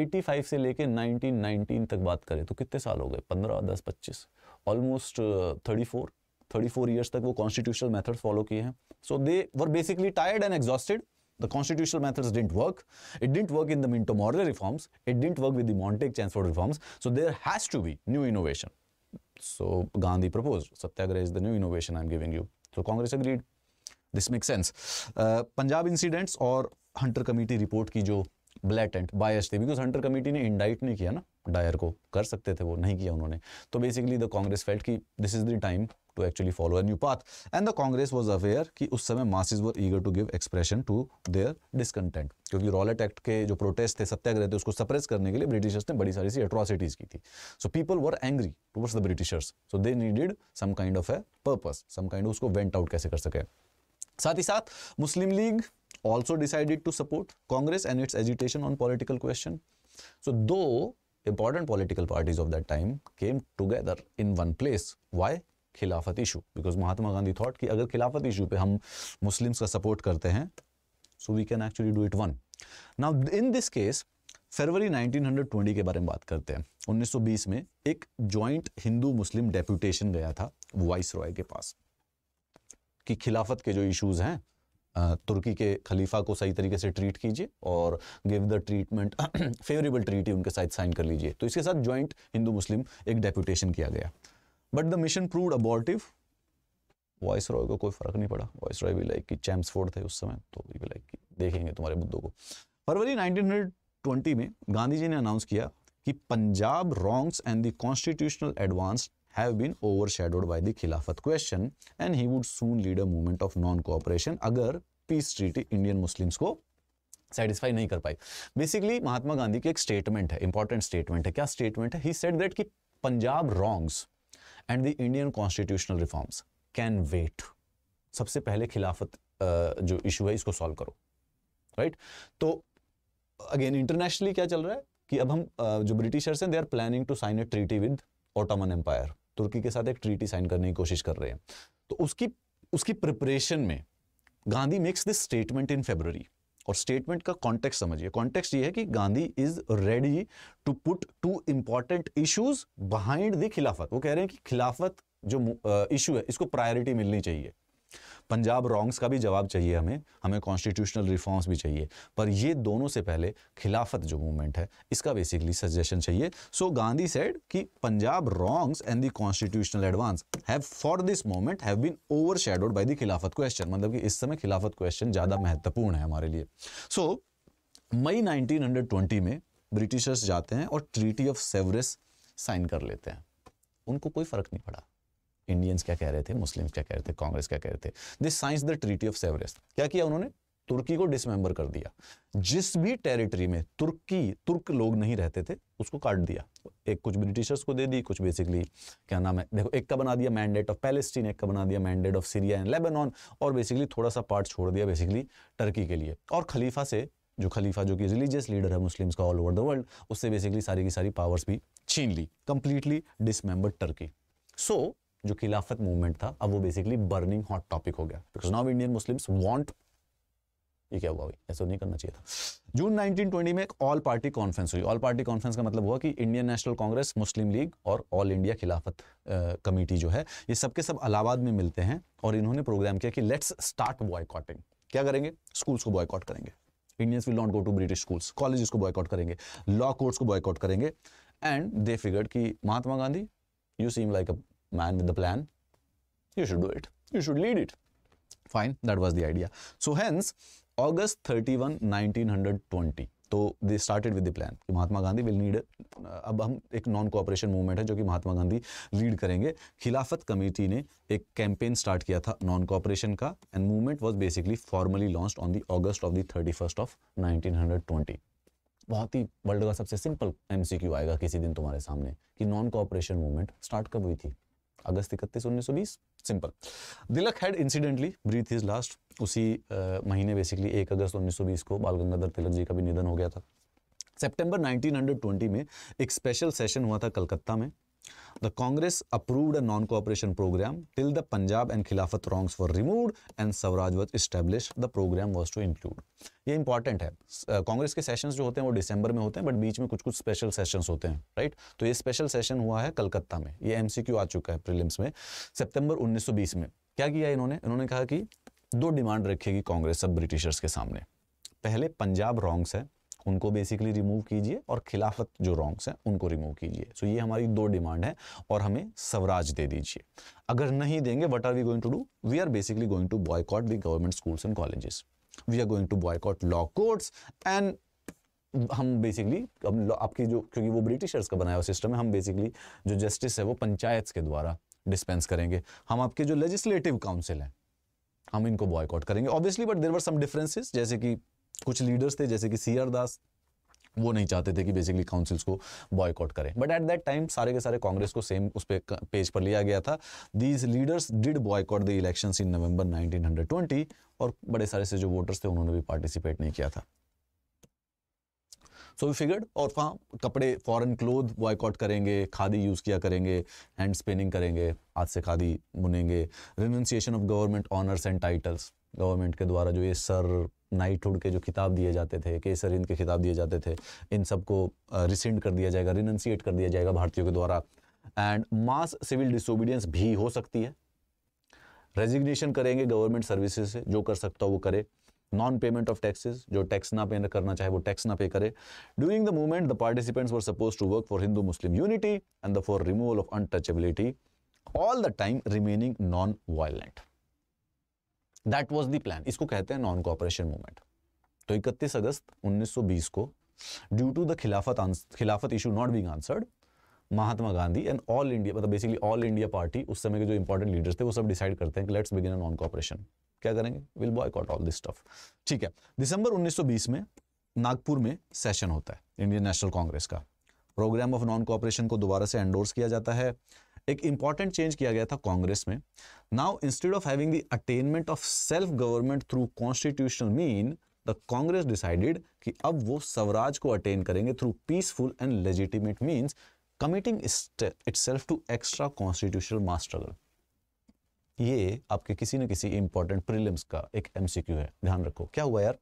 एटी फाइव से लेके नाइनटीन नाइनटीन तक बात करें तो कितने साल हो गए पंद्रह दस पच्चीस almost thirty four thirty four years तक वो कॉन्स्टिट्यूशनल मैथड्स फॉलो किए हैं so they were basically tired and exhausted The constitutional methods didn't work. It didn't work in the Minto Morley reforms. It didn't work with the Montague Chancellor reforms. So there has to be new innovation. So Gandhi proposed Satyagraha is the new innovation I'm giving you. So Congress agreed. This makes sense. Uh, Punjab incidents और Hunter committee report की जो blatant बायस थे because Hunter committee ने इंडाइट नहीं किया ना Dyer को कर सकते थे वो नहीं किया उन्होंने तो बेसिकली द कांग्रेस फेल्ट की this is the time to actually follow a new path and the Congress was aware कि उस समय masses were eager to give expression to their discontent क्योंकि रॉलेट एक्ट के जो प्रोटेस्ट थे सत्याग्रह थे उसको सप्रेस करने के लिए ब्रिटिशर्स ने बड़ी सारी सी एट्रॉसिटीज की थी so people were angry towards the Britishers so they needed some kind of a purpose some kind उसको वेंट आउट कैसे कर सके साथ ही साथ Muslim League also decided to support Congress and its agitation on political question. So though important political parties of that time came together in one place. Why? Khilafat issue because Mahatma Gandhi thought कि अगर खिलाफत issue पे हम Muslims का support करते हैं so we can actually do it one now in this case फरवरी 1920 के बारे में बात करते हैं 1920 में एक जॉइंट हिंदू मुस्लिम डेप्यूटेशन गया था वाइस रॉय के पास कि खिलाफत के जो इश्यूज हैं तुर्की के खलीफा को सही तरीके से ट्रीट कीजिए और give the treatment favourable treaty उनके साथ साइन कर लीजिए तो इसके साथ ज्वाइंट हिंदू मुस्लिम एक डेपुटेशन किया गया but the mission prove abortive viceroy को कोई फर्क नहीं पड़ा वॉइस रॉय भी लाइक कि चैम्सफोर्ड थे उस समय तो भी लाइक कि देखेंगे तुम्हारे मुद्दों को फरवरी 1920 में गांधी जी ने अनाउंस किया कि Punjab wrongs and the constitutional advance have been shadowed by the Khilafat question and he would soon lead a movement of non cooperation अगर पीस ट्रीटी इंडियन मुस्लिम्स को सेटिस्फाई नहीं कर पाई बेसिकली महात्मा गांधी की एक स्टेटमेंट है इंपॉर्टेंट स्टेटमेंट है क्या स्टेटमेंट है ही सेट दैट कि Punjab wrongs and the Indian constitutional reforms can wait सबसे पहले खिलाफत जो इशू है इसको सॉल्व करो राइट right? तो अगेन इंटरनेशनली क्या चल रहा है कि अब हम जो ब्रिटिशर्स हैं they are planning to sign a treaty with Ottoman Empire तुर्की के साथ एक ट्रीटी साइन करने की कोशिश कर रहे हैं तो उसकी उसकी प्रिपरेशन में Gandhi makes this statement in February और स्टेटमेंट का कॉन्टेक्स्ट समझिए कॉन्टेक्स्ट ये है कि Gandhi is ready to put two important issues behind the Khilafat वो कह रहे हैं कि खिलाफत जो इशू है इसको प्रायोरिटी मिलनी चाहिए पंजाब रॉन्ग्स का भी जवाब चाहिए हमें हमें कॉन्स्टिट्यूशनल रिफॉर्म्स भी चाहिए पर ये दोनों से पहले खिलाफत जो मूवमेंट है इसका बेसिकली सजेशन चाहिए सो गांधी सेड कि Punjab wrongs and the constitutional advance have for this moment have been overshadowed by the Khilafat question मतलब कि इस समय खिलाफत क्वेश्चन ज़्यादा महत्वपूर्ण है हमारे लिए सो मई नाइनटीन में ब्रिटिशर्स जाते हैं और ट्रीटी ऑफ सेवरेस साइन कर लेते हैं उनको कोई फर्क नहीं पड़ा इंडियंस क्या कह रहे थे मुस्लिम्स क्या कह रहे थे कांग्रेस क्या कह रहे थे this since the treaty of Sevres क्या किया उन्होंने तुर्की को डिसमेंबर कर दिया जिस भी टेरिटरी में तुर्की तुर्क लोग नहीं रहते थे उसको काट दिया एक कुछ ब्रिटिशर्स को दे दी कुछ बेसिकली क्या नाम है देखो एक का बना दिया मैंडेट ऑफ पैलेस्टीन एक का बना दिया mandate of Syria and Lebanon और बेसिकली थोड़ा सा पार्ट छोड़ दिया बेसिकली टर्की के लिए और खलीफा से जो खलीफा जो कि रिलीजियस लीडर है मुस्लिम्स का ऑल ओवर द वर्ल्ड उससे बेसिकली सारी की सारी पावर्स भी छीन ली completely dismembered Turkey so so, जो खिलाफत मूवमेंट था अब वो बेसिकली बर्निंग हॉट टॉपिक हो गया because now Indian Muslims want ये क्या हुआ भाई ऐसा नहीं करना चाहिए था जून 1920 में एक ऑल पार्टी कॉन्फ्रेंस हुई ऑल पार्टी कॉन्फ्रेंस का मतलब हुआ कि इंडियन नेशनल कांग्रेस मुस्लिम लीग और ऑल इंडिया खिलाफत कमेटी जो है ये सबके सब अलाहाबाद में मिलते हैं और इन्होंने प्रोग्राम किया कि लेट्स स्टार्ट बॉयकॉटिंग क्या करेंगे स्कूल्स को बॉयकॉट करेंगे Indians will not go to British schools colleges को बॉयकॉट करेंगे लॉ कोर्ट्स को बॉयकॉट करेंगे एंड दे फिगर्ड कि Mahatma Gandhi you seem like a man with the plan you should do it you should lead it fine that was the idea so hence august 31 1920 तो they started with the plan कि Mahatma Gandhi will need uh, अब हम एक non cooperation movement है जो कि Mahatma Gandhi lead करेंगे खिलाफत कमेटी ने एक कैंपेन स्टार्ट किया था नॉन कोऑपरेशन का and movement was basically formally launch on the August of the thirty of 1920 बहुत ही वर्ल्ड का सबसे सिंपल एमसीक्यू आएगा किसी दिन तुम्हारे सामने कि नॉन कोऑपरेशन मूवमेंट स्टार्ट कब हुई थी अगस्त इकतीस उन्नीस सौ बीस सिंपल Tilak had incidentally breath his last उसी आ, महीने बेसिकली एक अगस्त 1920 को बाल गंगाधर तिलक जी का भी निधन हो गया था सितंबर 1920 में एक स्पेशल सेशन हुआ था कलकत्ता में The Congress approved a non-cooperation program till the Punjab and Khilafat wrongs were removed and Swaraj was established. The program was to include. ये इंपॉर्टेंट है कांग्रेस uh, के सेशंस जो होते हैं वो दिसंबर में होते हैं बट बीच में कुछ कुछ स्पेशल सेशंस होते हैं राइट right? तो ये स्पेशल सेशन हुआ है कलकत्ता में ये एमसीक्यू आ चुका है प्रीलिम्स में सौ 1920 में क्या किया इन्होंने इन्होंने कहा कि दो डिमांड रखेगी कांग्रेस सब ब्रिटिशर्स के सामने पहले पंजाब रॉन्ग्स है उनको बेसिकली रिमूव कीजिए और खिलाफत जो रॉन्ग्स हैं उनको रिमूव कीजिए सो so ये हमारी दो डिमांड है और हमें स्वराज दे दीजिए अगर नहीं देंगे what are we going to do we are basically going to boycott the government schools and colleges we are going to boycott law courts and हम बेसिकली हम आपकी जो क्योंकि वो ब्रिटिशर्स का बनाया हुआ सिस्टम है हम बेसिकली जो जस्टिस है वो पंचायत के द्वारा डिस्पेंस करेंगे हम आपके जो लेजिस्लेटिव काउंसिल हैं हम इनको बॉयकॉट करेंगे obviously but there were some differences जैसे कि कुछ लीडर्स थे जैसे कि सी आर दास वो नहीं चाहते थे कि बेसिकली काउंसिल्स को बॉयकॉट करें बट एट दैट टाइम सारे के सारे कांग्रेस को सेम उस पे पेज पर लिया गया था these leaders did boycott the elections in November 1920 और बड़े सारे से जो वोटर्स थे उन्होंने भी पार्टिसिपेट नहीं किया था सो वी फिगर्ड और वहाँ कपड़े फॉरन क्लोथ बॉयकॉट करेंगे खादी यूज़ किया करेंगे हैंड स्पिनिंग करेंगे हाथ से खादी बुनेंगे renunciation of government honours and titles government के द्वारा जो ये सर नाइटहुड के जो खिताब दिए जाते थे केसर हिंद के खिताब दिए जाते थे इन सबको रिसेंड कर दिया जाएगा रिनंसिएट कर दिया जाएगा भारतीयों के द्वारा एंड मास सिविल डिसोबीडियंस भी हो सकती है रेजिग्नेशन करेंगे गवर्नमेंट सर्विसेज से जो कर सकता हो वो करे नॉन पेमेंट ऑफ टैक्सेस जो टैक्स ना पे करना चाहे वो टैक्स ना पे करे during the movement the participants were suppose to work for Hindu Muslim unity and the for removal of untouchability all the time remaining non violent that was the plan इसको कहते हैं non cooperation movement तो इकतीस अगस्त 1920 को due to the Khilafat Khilafat issue not being answered Mahatma Gandhi and all India मतलब basically all India party उस समय के जो इंपॉर्टेंट लीडर्स थे वो सब डिसाइड करते हैं कि लेट्स बिगिन नॉन कॉपरेशन क्या करेंगे will boycott all this stuff ठीक है दिसंबर 1920 में नागपुर में सेशन होता है इंडियन नेशनल कांग्रेस का प्रोग्राम ऑफ नॉन कॉपरेशन को दोबारा से एंडोर्स किया जाता है एक इंपॉर्टेंट चेंज किया गया था कांग्रेस में now instead of having the attainment of self government through constitutional mean the Congress decided कि अब वो स्वराज को अटेन करेंगे through peaceful and legitimate means committing itself to extra constitutional mass ये आपके किसी न किसी इंपॉर्टेंट प्रीलिम्स का एक एमसीक्यू है ध्यान रखो क्या हुआ यार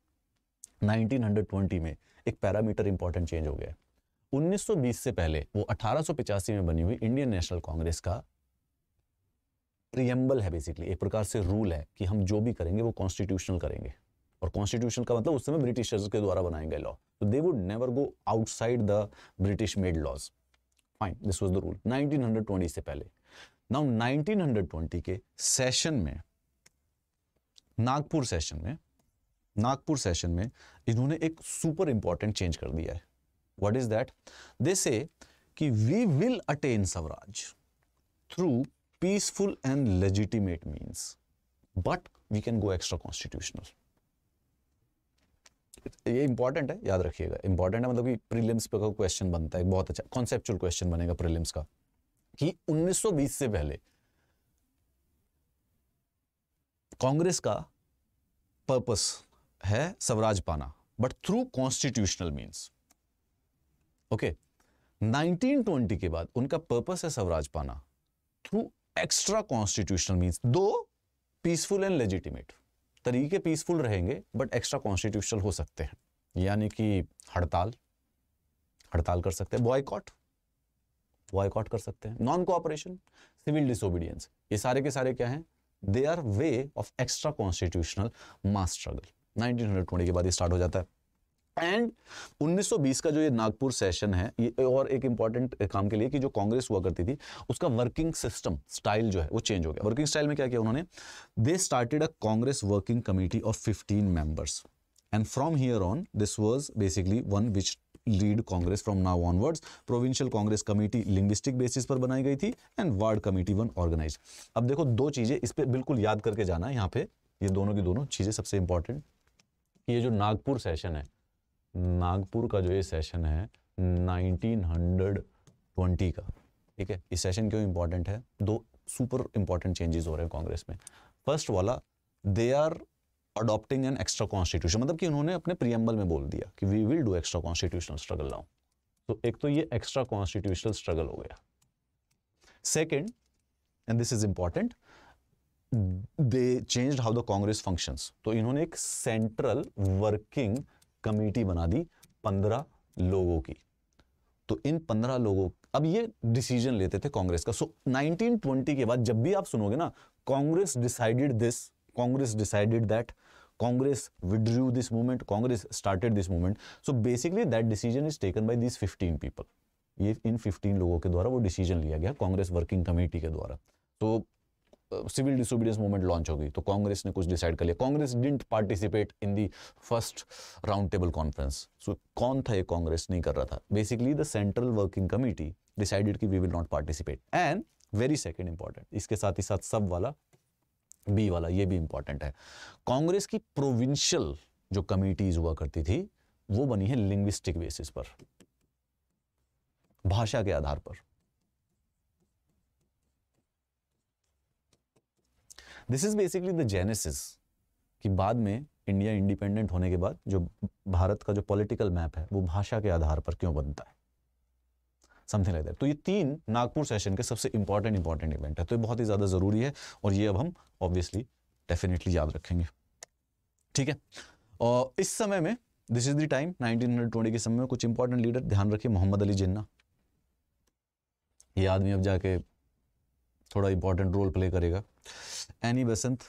1920 में एक पैरामीटर इंपॉर्टेंट चेंज हो गया 1920 से पहले वो अठारह में बनी हुई इंडियन नेशनल कांग्रेस का प्रियम्बल है बेसिकली एक प्रकार से रूल है कि हम जो भी करेंगे वो कॉन्स्टिट्यूशनल करेंगे और कॉन्स्टिट्यूशन का मतलब उस समय ब्रिटिशर्स के द्वारा बनाए गए लॉ तो they would never go outside the British made laws fine this was the rule 1920 से पहले नाउ 1920 के सेशन में नागपुर सेशन में नागपुर सेशन में इन्होंने एक सुपर इंपॉर्टेंट चेंज कर दिया है what is that they say कि we will attain swaraj through peaceful and legitimate means but we can go extra constitutional ये इंपॉर्टेंट है याद रखिएगा इंपॉर्टेंट है मतलब कि प्रीलिम्स पे का क्वेश्चन बनता है बहुत अच्छा कॉन्सेप्चुअल क्वेश्चन बनेगा प्रीलिम्स का कि 1920 से पहले कांग्रेस का पर्पस है स्वराज पाना but through constitutional means okay okay. Twenty के बाद उनका पर्पस है स्वराज पाना थ्रू एक्स्ट्रा कॉन्स्टिट्यूशनल मीन दो पीसफुल एंड लेजिटिमेट तरीके पीसफुल रहेंगे बट एक्स्ट्रा कॉन्स्टिट्यूशनल हो सकते हैं यानी कि हड़ताल हड़ताल कर सकते हैं बॉयकॉट बॉयकॉट कर सकते हैं नॉन कोऑपरेशन सिविल डिसोबीडियंस ये सारे के सारे क्या हैं they are way of extra constitutional mass struggle 1920 के बाद ये स्टार्ट हो जाता है एंड 1920 का जो ये नागपुर सेशन है ये और एक इंपॉर्टेंट काम के लिए कि जो कांग्रेस हुआ करती थी उसका वर्किंग सिस्टम स्टाइल जो है वो चेंज हो गया वर्किंग स्टाइल में क्या किया उन्होंने they started a Congress working committee of 15 members and from here on this was basically one which lead Congress from now onwards provincial Congress committee linguistic basis पर बनाई गई थी and ward committee one organise अब देखो दो चीजें इस पर बिल्कुल याद करके जाना है यहाँ पे ये दोनों की दोनों चीजें सबसे इंपॉर्टेंट ये जो नागपुर सेशन है नागपुर का जो ये सेशन है 1920 का ठीक है ये सेशन क्यों इंपॉर्टेंट है दो सुपर इंपॉर्टेंट चेंजेस हो रहे हैं कांग्रेस में फर्स्ट वाला they are adopting an extra constitution मतलब कि उन्होंने अपने प्रियम्बल में बोल दिया कि we will do extra constitutional struggle now तो एक तो ये एक्स्ट्रा कॉन्स्टिट्यूशनल स्ट्रगल हो गया second and this is important they change how the Congress functions तो इन्होंने एक सेंट्रल वर्किंग कमेटी बना दी पंद्रह लोगों की तो इन पंद्रह लोगों अब ये डिसीजन लेते थे कांग्रेस का सो so, 1920 के बाद जब भी आप सुनोगे ना Congress decided this Congress decided that Congress withdrew this movement Congress started this movement so basically that decision is taken by this 15 people ये इन 15 लोगों के द्वारा वो डिसीजन लिया गया कांग्रेस वर्किंग कमेटी के द्वारा तो सिविल डिसोबीडियंस मूवमेंट लॉन्च हो गई तो कांग्रेस ने कुछ डिसाइड कर लिया Congress didn't participate in the first round table conference so कौन था ये कांग्रेस नहीं कर रहा था basically the central working committee decided कि we will not participate and very second important इसके साथ ही साथ सब वाला बी वाला ये भी इंपॉर्टेंट है कांग्रेस की प्रोविंशियल जो कमिटीज हुआ करती थी वो बनी है लिंग्विस्टिक बेसिस पर भाषा के आधार पर this is basically the genesis कि बाद में इंडिया इंडिपेंडेंट होने के बाद जो भारत का जो पॉलिटिकल मैप है वो भाषा के आधार पर क्यों बनता है समथिंग लाइक दैट तो ये तीन नागपुर सेशन के सबसे इंपॉर्टेंट इंपॉर्टेंट इवेंट है तो ये बहुत ही ज़्यादा ज़रूरी है और ये अब हम ऑब्वियसली डेफिनेटली याद रखेंगे ठीक है और इस समय में दिस इज द टाइम 1920 के समय में कुछ इंपॉर्टेंट लीडर ध्यान रखिए मोहम्मद अली जिन्ना ये आदमी अब जाके थोड़ा इंपॉर्टेंट रोल प्ले करेगा Annie Besant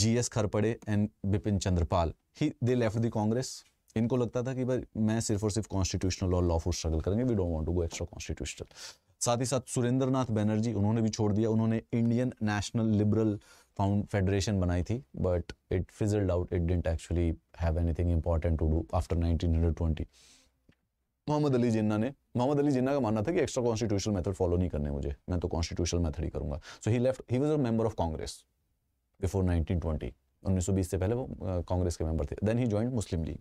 G S Khaparde and Bipin Chandrapal he they left the Congress इनको लगता था कि भाई मैं सिर्फ और सिर्फ कॉन्स्टिट्यूशनल और लॉफुल स्ट्रगल करेंगे we don't want to go extra constitutional साथ ही साथ सुरेंद्र नाथ बैनर्जी उन्होंने भी छोड़ दिया उन्होंने Indian National Liberal found Federation बनाई थी but it fizzled out it didn't actually have anything important to do after twenty Mohammad Ali Jinnah ने मोहम्मद अली जिन्ना का मानना था कि एक्स्ट्रा कॉन्स्टिट्यूशनल मेथड फॉलो नहीं करने मुझे मैं तो कॉन्स्टिट्यूशनल मेथड ही करूंगा so he left he was a member of Congress before 1920 1920 से पहले वो कांग्रेस के मेंबर थे then he joined Muslim League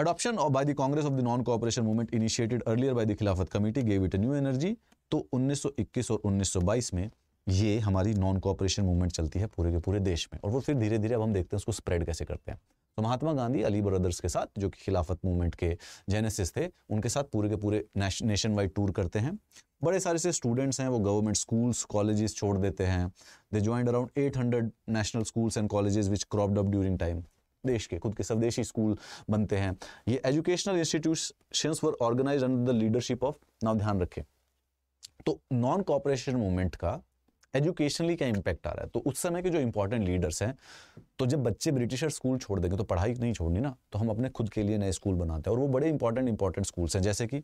adoption of by the congress of the non cooperation movement initiated earlier by the khilafat committee gave it a new energy तो 1921 और 1922 में ये हमारी नॉन कॉपरेशन मूवमेंट चलती है पूरे के पूरे देश में और वो फिर धीरे धीरे अब हम देखते हैं उसको स्प्रेड कैसे करते हैं तो महात्मा गांधी अली ब्रदर्स के साथ जो कि खिलाफत मूवमेंट के जेनेसिस थे उनके साथ पूरे के पूरे नेशन वाइड टूर करते हैं बड़े सारे से स्टूडेंट्स हैं वो गवर्नमेंट स्कूल्स कॉलेजेस छोड़ देते हैं they joined around 800 national schools and colleges which cropped up during time देश के खुद के स्वदेशी स्कूल बनते हैं ये educational institutions were organised under the leadership of now ध्यान रखें तो नॉन कॉपरेशन मूवमेंट का एजुकेशनली क्या इम्पैक्ट आ रहा है तो उस समय के जो इंपॉर्टेंट लीडर्स हैं तो जब बच्चे ब्रिटिशर स्कूल छोड़ देंगे तो पढ़ाई नहीं छोड़नी ना तो हम अपने खुद के लिए नए स्कूल बनाते हैं और वो बड़े इंपॉर्टेंट इंपॉर्टेंट स्कूल्स हैं जैसे कि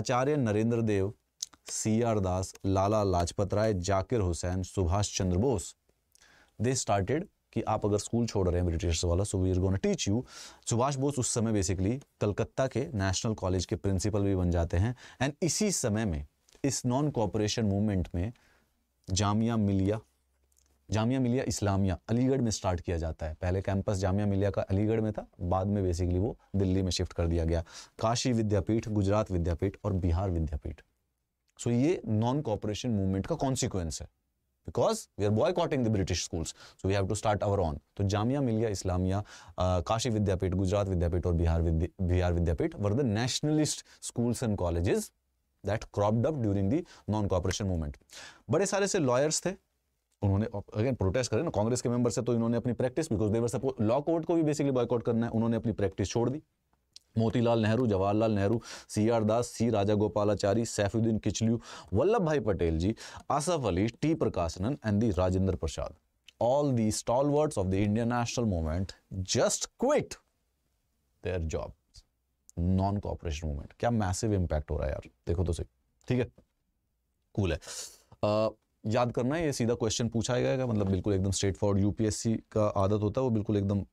Acharya Narendra Dev C R Das Lala Lajpat Rai Zakir Hussain Subhash Chandra Bose they started कि आप अगर स्कूल छोड़ रहे हैं ब्रिटिशर्स वाला so we are gonna teach you Subhash Bose उस समय बेसिकली कलकत्ता के नेशनल कॉलेज के प्रिंसिपल भी बन जाते हैं एंड इसी समय में इस नॉन कॉपरेशन मूवमेंट में जामिया मिलिया जामिया मिलिया इस्लामिया अलीगढ़ में स्टार्ट किया जाता है पहले कैंपस जामिया मिलिया का अलीगढ़ में था बाद में बेसिकली वो दिल्ली में शिफ्ट कर दिया गया काशी विद्यापीठ गुजरात विद्यापीठ और बिहार विद्यापीठ सो so ये नॉन कॉपरेशन मूवमेंट का कॉन्सिक्वेंस है because we are boycotting the British schools so we have to start our own तो जामिया मिलिया इस्लामिया काशी विद्यापीठ गुजरात विद्यापीठ और Bihar Vidya, Bihar Vidyapeeth were the nationalist schools and colleges that cropped up during the non cooperation movement बड़े सारे से lawyers थे उन्होंने again protest करें ना कांग्रेस के मेंबर से तो इन्होंने अपनी practice because they were suppose law court को भी बेसिकली बॉयकआउट करना है उन्होंने अपनी प्रैक्टिस छोड़ दी Motilal Nehru Jawaharlal Nehru C R Das C Rajagopalachari Saifuddin Kitchlew Vallabhbhai Patel ji Asaf Ali T Prakasam and the Rajendra Prasad all the stalwarts of the Indian national movement just quit their job non cooperation movement क्या massive impact हो रहा है यार देखो तो सही ठीक है कूल है आ, याद करना है ये सीधा क्वेश्चन पूछा जाएगा मतलब बिल्कुल एकदम स्ट्रेट फॉरवर्ड यूपीएससी का आदत होता है वो बिल्कुल एकदम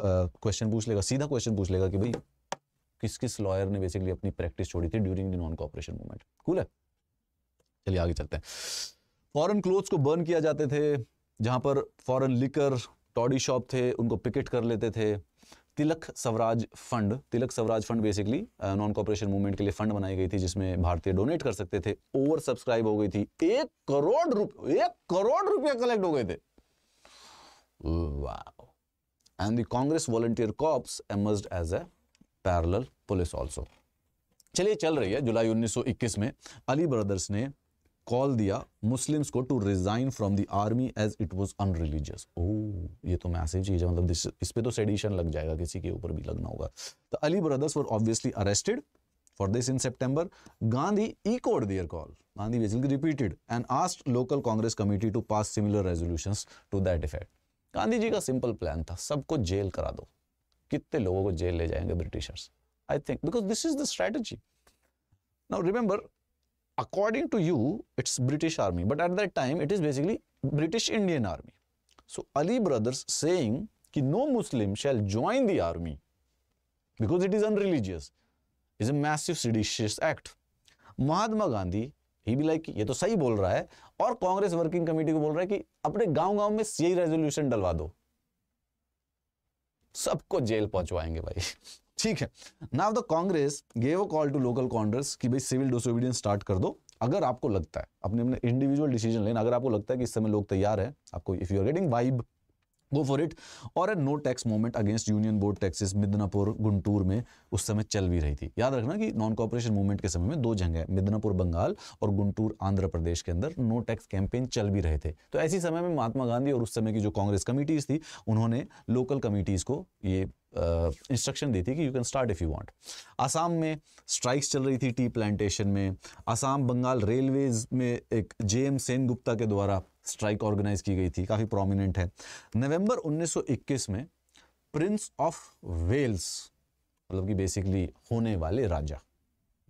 क्वेश्चन पूछ लेगा सीधा क्वेश्चन पूछ लेगा कि भाई किस किस लॉयर ने बेसिकली अपनी प्रैक्टिस छोड़ी थी during the non cooperation movement cool है चलिए आगे चलते हैं फॉरन क्लोथ्स को बर्न किया जाते थे जहां पर फॉरन लिकर टॉडी शॉप थे उनको पिकेट कर लेते थे Tilak Swaraj fund Tilak Swaraj fund basically non cooperation movement के लिए फंड बनाई गई थी जिसमें भारतीय डोनेट कर सकते थे ओवर सब्सक्राइब हो गई थी एक करोड़ रुप एक करोड़ रुपए कलेक्ट हो गए थे and the Congress volunteer corps emerge as a parallel police also चलिए चल रही है जुलाई 1921 में अली ब्रदर्स ने कॉल दिया मुस्लिम्स को to resign from the army as it was unreligious ओ ये तो मैसेव चीज है मतलब इस पे तो सेडिशन लग जाएगा किसी के ऊपर भी लगना होगा the Ali brothers were obviously arrested for this in September, Gandhi echoed their call Gandhi basically repeated and asked local Congress committee to pass similar resolutions to that effect Gandhi ji का सिंपल प्लान था सबको जेल करा दो कितने लोगों को जेल ले जाएंगे Britishers I think because this is the strategy now remember according to you it's british army but at that time it is basically british indian army so ali brothers saying ki no muslim shall join the army because it is unreligious is a massive seditious act mahatma gandhi ही भी like ये तो सही बोल रहा है और Congress working committee को बोल रहा है कि अपने गांव गांव में यही रेजोल्यूशन डलवा दो सबको जेल पहुंचवाएंगे भाई ठीक है now the Congress gave a call to local Congress कि भाई सिविल डिसोबीडियंस स्टार्ट कर दो अगर आपको लगता है अपने अपने इंडिविजुअल डिसीजन लेना अगर आपको लगता है कि इस समय लोग तैयार है आपको if you are getting vibe go for it और no tax movement against union board taxes Midnapore Guntur में उस समय चल भी रही थी याद रखना कि नॉन कॉपरेशन मूवमेंट के समय में दो है मिदनापुर बंगाल और गुंटूर आंध्र प्रदेश के अंदर नो टैक्स कैंपेन चल भी रहे थे तो ऐसी समय में महात्मा गांधी और उस समय की जो कांग्रेस कमेटीज़ थी उन्होंने लोकल कमेटीज़ को ये इंस्ट्रक्शन दी थी कि you can start if you want Assam में स्ट्राइक्स चल रही थी टी प्लांटेशन में आसाम बंगाल रेलवेज़ में एक जे एम सेन गुप्ता के द्वारा स्ट्राइक ऑर्गेनाइज की गई थी काफ़ी प्रोमिनेंट है नवंबर 1921 में प्रिंस ऑफ वेल्स मतलब कि बेसिकली होने वाले राजा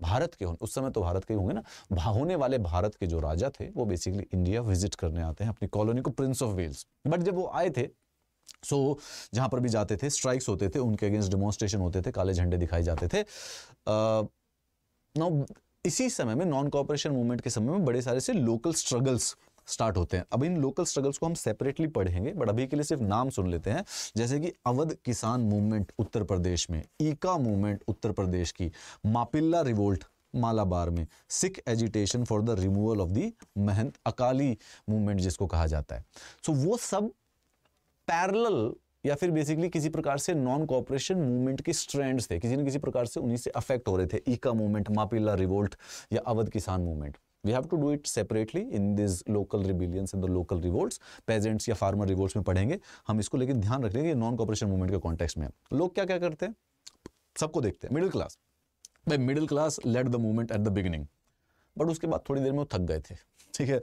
भारत के उस समय तो भारत के होंगे ना होने वाले भारत के जो राजा थे वो बेसिकली इंडिया विजिट करने आते हैं अपनी कॉलोनी को प्रिंस ऑफ वेल्स बट जब वो आए थे सो so, जहां पर भी जाते थे स्ट्राइक्स होते थे उनके अगेंस्ट डिमोन्स्ट्रेशन होते थे काले झंडे दिखाए जाते थे नाउ इसी समय में नॉन कॉपरेशन मूवमेंट के समय में बड़े सारे से लोकल स्ट्रगल्स स्टार्ट होते हैं अब इन लोकल स्ट्रगल्स को हम सेपरेटली पढ़ेंगे बट अभी के लिए सिर्फ नाम सुन लेते हैं जैसे कि अवध किसान मूवमेंट उत्तर प्रदेश में ईका मूवमेंट उत्तर प्रदेश की मापिल्ला रिवोल्ट मालाबार में Sikh agitation for the removal of the mahant Akali movement जिसको कहा जाता है सो so, वो सब पैरल या फिर बेसिकली किसी प्रकार से नॉन कॉपरेशन मूवमेंट के स्ट्रेंड्स थे किसी न किसी प्रकार से उन्हीं से अफेक्ट हो रहे थे ईका मूवमेंट मापिल्ला रिवोल्ट या Awadh Kisan movement we have to do it separately in this local rebellions in the local revolts peasants या फार्मर रिवोल्ट्स में पढ़ेंगे हम इसको लेकिन ध्यान रख लेंगे नॉन कॉपरेशन मूवमेंट के कॉन्टेक्स्ट में लोग क्या क्या करते हैं सबको देखते हैं मिडिल क्लास भाई middle class led the movement at the beginning but उसके बाद थोड़ी देर में वो थक गए थे ठीक है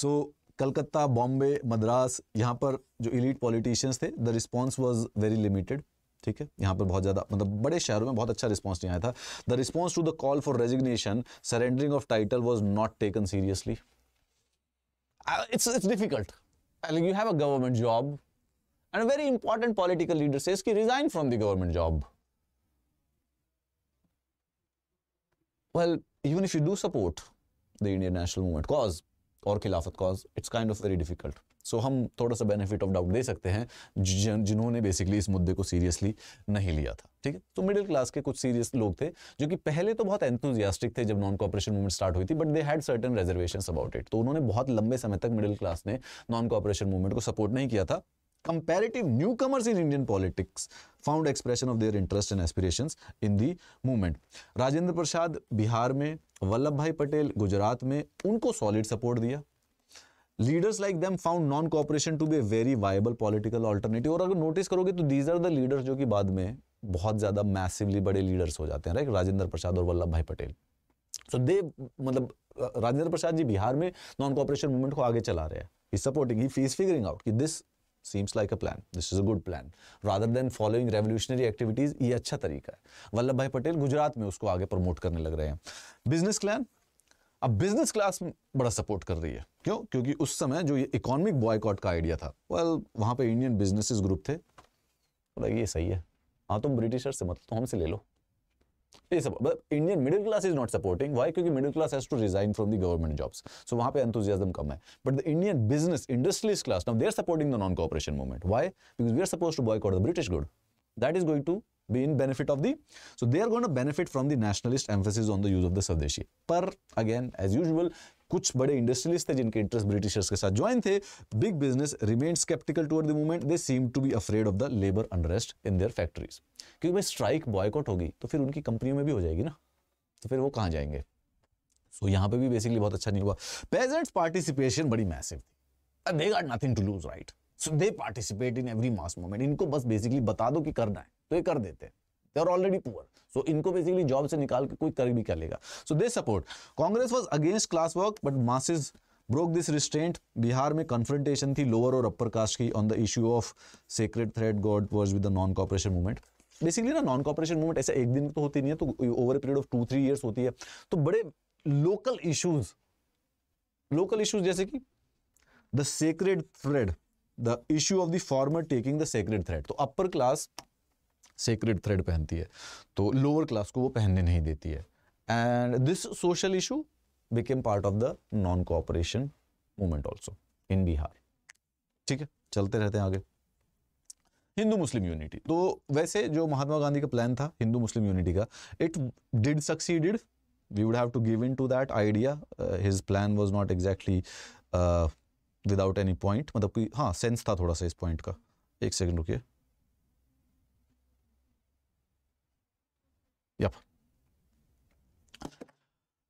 सो कलकत्ता बॉम्बे मद्रास यहाँ पर जो इलीट पॉलिटिशियंस थे the response was very limited ठीक है यहाँ पर बहुत ज़्यादा मतलब बड़े शहरों में बहुत अच्छा रिस्पॉन्स नहीं आया था the response to the call for resignation surrendering of title was not taken seriously it's it's difficult you have a government job and very important political leader से इसकी resign from the government job well even if you do support the Indian national movement cause और Khilafat cause it's kind of very difficult so हम थोड़ा सा benefit of doubt दे सकते हैं जिन्होंने basically इस मुद्दे को सीरियसली नहीं लिया था ठीक है तो मिडिल क्लास के कुछ सीरियस लोग थे जो कि पहले तो बहुत एंथुजियास्टिक थे जब नॉन कॉपरेशन मूवमेंट स्टार्ट हुई थी but they had certain reservation about it तो उन्होंने बहुत लंबे समय तक मिडिल क्लास ने नॉन कॉपरेशन मूवमेंट को सपोर्ट नहीं किया था comparative newcomers in Indian politics found expression of their interest and aspiration in the movement Rajendra Prasad Bihar में वल्लभ भाई पटेल गुजरात में उनको सॉलिड सपोर्ट दिया leaders like them found non cooperation to be very viable political alternative और अगर notice करोगे तो these are the leaders जो कि बाद में बहुत ज्यादा मैसिवली बड़े लीडर्स हो जाते हैं राइट राजेंद्र प्रसाद और वल्लभ भाई पटेल सो दे मतलब राजेंद्र प्रसाद जी बिहार में नॉन कॉपरेशन मूवमेंट को आगे चला रहे हैं he supporting he fees figuring out कि this seems like a plan this is a good plan rather than following revolutionary activities ये अच्छा तरीका है वल्लभ भाई पटेल गुजरात में उसको आगे प्रमोट करने लग रहे हैं बिजनेस क्लैन अब बिजनेस क्लास बड़ा सपोर्ट कर रही है क्यों क्योंकि उस समय जो ये इकोनॉमिक बॉयकॉट का आइडिया था वेल well, वहां पे इंडियन बिजनेसेस ग्रुप थे बोला ये सही है हाँ तुम ब्रिटिशर से मतलब तो हमसे ले लो ये सब Indian middle class is not supporting why क्योंकि middle class has to resign from the government jobs so वहां पे एंथुजियाज्म कम है but the Indian business industries class now they are supporting the non cooperation movement why because we are suppose to boycott the British good that is going to be in benefit of the so they are going to benefit from the nationalist emphasis on the use of the swadeshi पर again as usual कुछ बड़े industrialist थे जिनके interest Britishers के साथ join थे big business remain sceptical toward the movement they seem to be afraid of the labour unrest in their factories क्योंकि भाई स्ट्राइक बॉयकॉट होगी तो फिर उनकी कंपनियों में भी हो जाएगी ना तो फिर वो कहां जाएंगे सो so, यहाँ पे भी बेसिकली बहुत अच्छा नहीं हुआ पेजेंट्स पार्टिसिपेशन बड़ी मैसिव थी they got nothing to lose right so they participate in every mass movement इनको बस बेसिकली बता दो कि करना है तो ये कर देते हैं they are already poor so इनको बेसिकली जॉब से निकाल के कोई कर भी कर लेगा so they support Congress was against class work but masses broke this restraint Bihar में कन्फ्रंटेशन थी लोअर और अपर कास्ट की on the issue of sacred thread got worse with the non cooperation movement basically ना नॉन कॉपरेशन मूवमेंट ऐसा एक दिन तो होती नहीं है तो over period of two three years होती है तो बड़े लोकल इशूज लोकल इशूज जैसे कि the sacred thread the issue of the farmer taking the sacred thread तो अपर क्लास सेक्रेड थ्रेड पहनती है तो लोअर क्लास को वो पहनने नहीं देती है and this social issue became part of the non cooperation movement also in Bihar ठीक है चलते रहते हैं आगे हिंदू मुस्लिम यूनिटी तो वैसे जो महात्मा गांधी का प्लान था हिंदू मुस्लिम यूनिटी का it did succeeded we would have to give in to that idea his plan was not exactly without any point मतलब कि हाँ सेंस था थोड़ा सा इस पॉइंट का एक सेकेंड रुकिए Yep.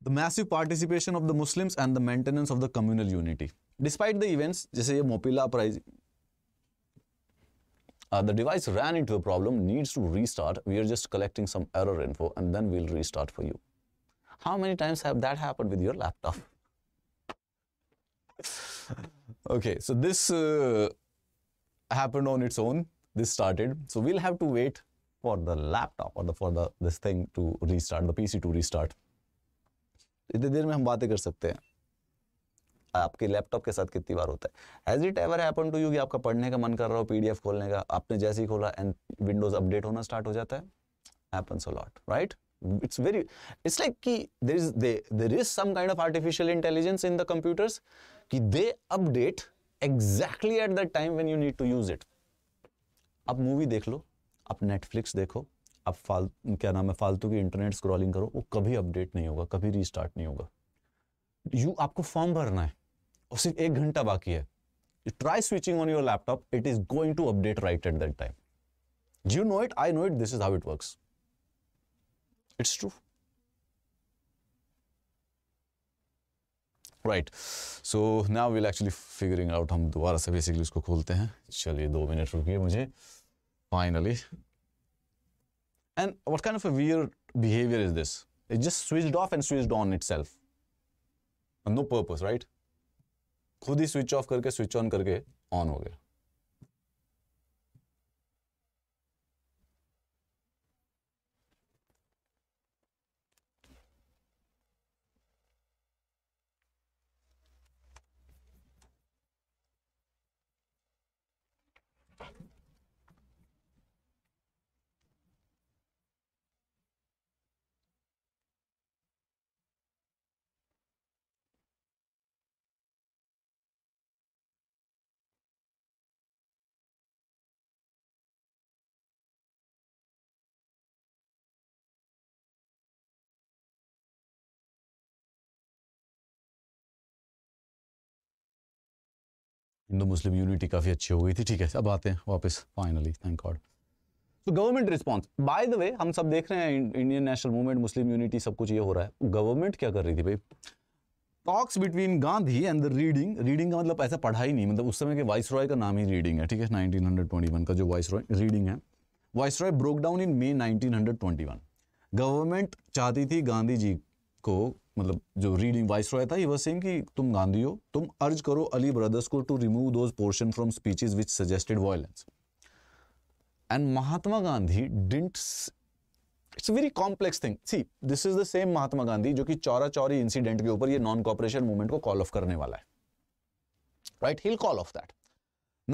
The massive participation of the Muslims and the maintenance of the communal unity. Despite the events, जैसे ये Mopila uprising, uh, the device ran into a problem, needs to restart. We are just collecting some error info and then we'll restart for you. How many times have that happened with your laptop? okay, so this uh, happened on its own. This started. So we'll have to wait for the laptop or the, for the this thing to restart the PC to restart. इतनी देर में हम बातें कर सकते हैं आपके laptop के साथ कितनी बार होता है has it ever happen to you कि आपका पढ़ने का मन कर रहा हो पीडीएफ खोलने का आपने जैसे ही खोला एंड विंडोज अपडेट होना स्टार्ट हो जाता है happens a lot right it's very it's like कि there is there is some kind of artificial intelligence in the computers कि they update exactly at the time when you need to use it अब movie देख लो आप Netflix देखो आप फाल क्या नाम है फालतू की इंटरनेट स्क्रॉलिंग करो वो कभी अपडेट नहीं होगा कभी रीस्टार्ट नहीं होगा यू आपको फॉर्म भरना है और सिर्फ एक घंटा बाकी है try switching on your laptop it is going to update right at that time you know it I know it this is how it work it's true right so now will actually figuring out हम दोबारा से basically उसको खोलते हैं चलिए दो minute रुकिए मुझे finally. And what kind of a weird behavior is this? It just switched off and switched on itself. And no purpose, right? Khudi switch off karke switch on karke on on हो Hindu Muslim unity काफ़ी अच्छी हो गई थी ठीक है अब आते हैं वापस फाइनली थैंक गॉड तो government response by the way हम सब देख रहे हैं Indian national movement Muslim unity सब कुछ ये हो रहा है गवर्नमेंट क्या कर रही थी भाई talks between Gandhi and the Reading Reading का मतलब ऐसा पढ़ा ही नहीं मतलब उस समय के वाइस रॉय का नाम ही रीडिंग है ठीक है नाइनटीन का जो वाइस रॉय रीडिंग है viceroy broke down in May one government चाहती थी गांधी जी को मतलब जो रीडिंग वॉइस रॉय था ये वॉज सेम कि तुम गांधी हो तुम अर्ज करो अली ब्रदर्स को to remove those portion from speeches which suggested violence and Mahatma Gandhi didn't it's very complex thing see this is the same Mahatma Gandhi जो कि चौरा चौरी इंसिडेंट के ऊपर ये नॉन कॉपरेशन मूवमेंट को कॉल ऑफ करने वाला है right he'll call off that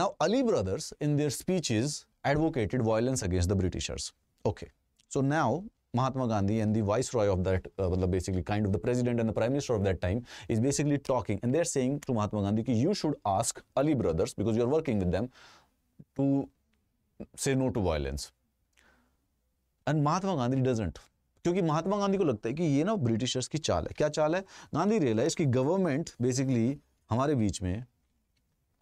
now Ali brothers in their speeches advocated violence against the Britishers okay so now Mahatma Gandhi and the viceroy of that, uh, basically kind of the president and the prime minister of that time is basically talking and they're saying to Mahatma Gandhi, ki, you should ask Ali brothers because you're working with them to say no to violence. And Mahatma Gandhi doesn't. क्योंकि महात्मा गांधी को लगता है कि ये ना Britishers की चाल है क्या चाल है गांधी रियलाइज कि गवर्नमेंट बेसिकली हमारे बीच में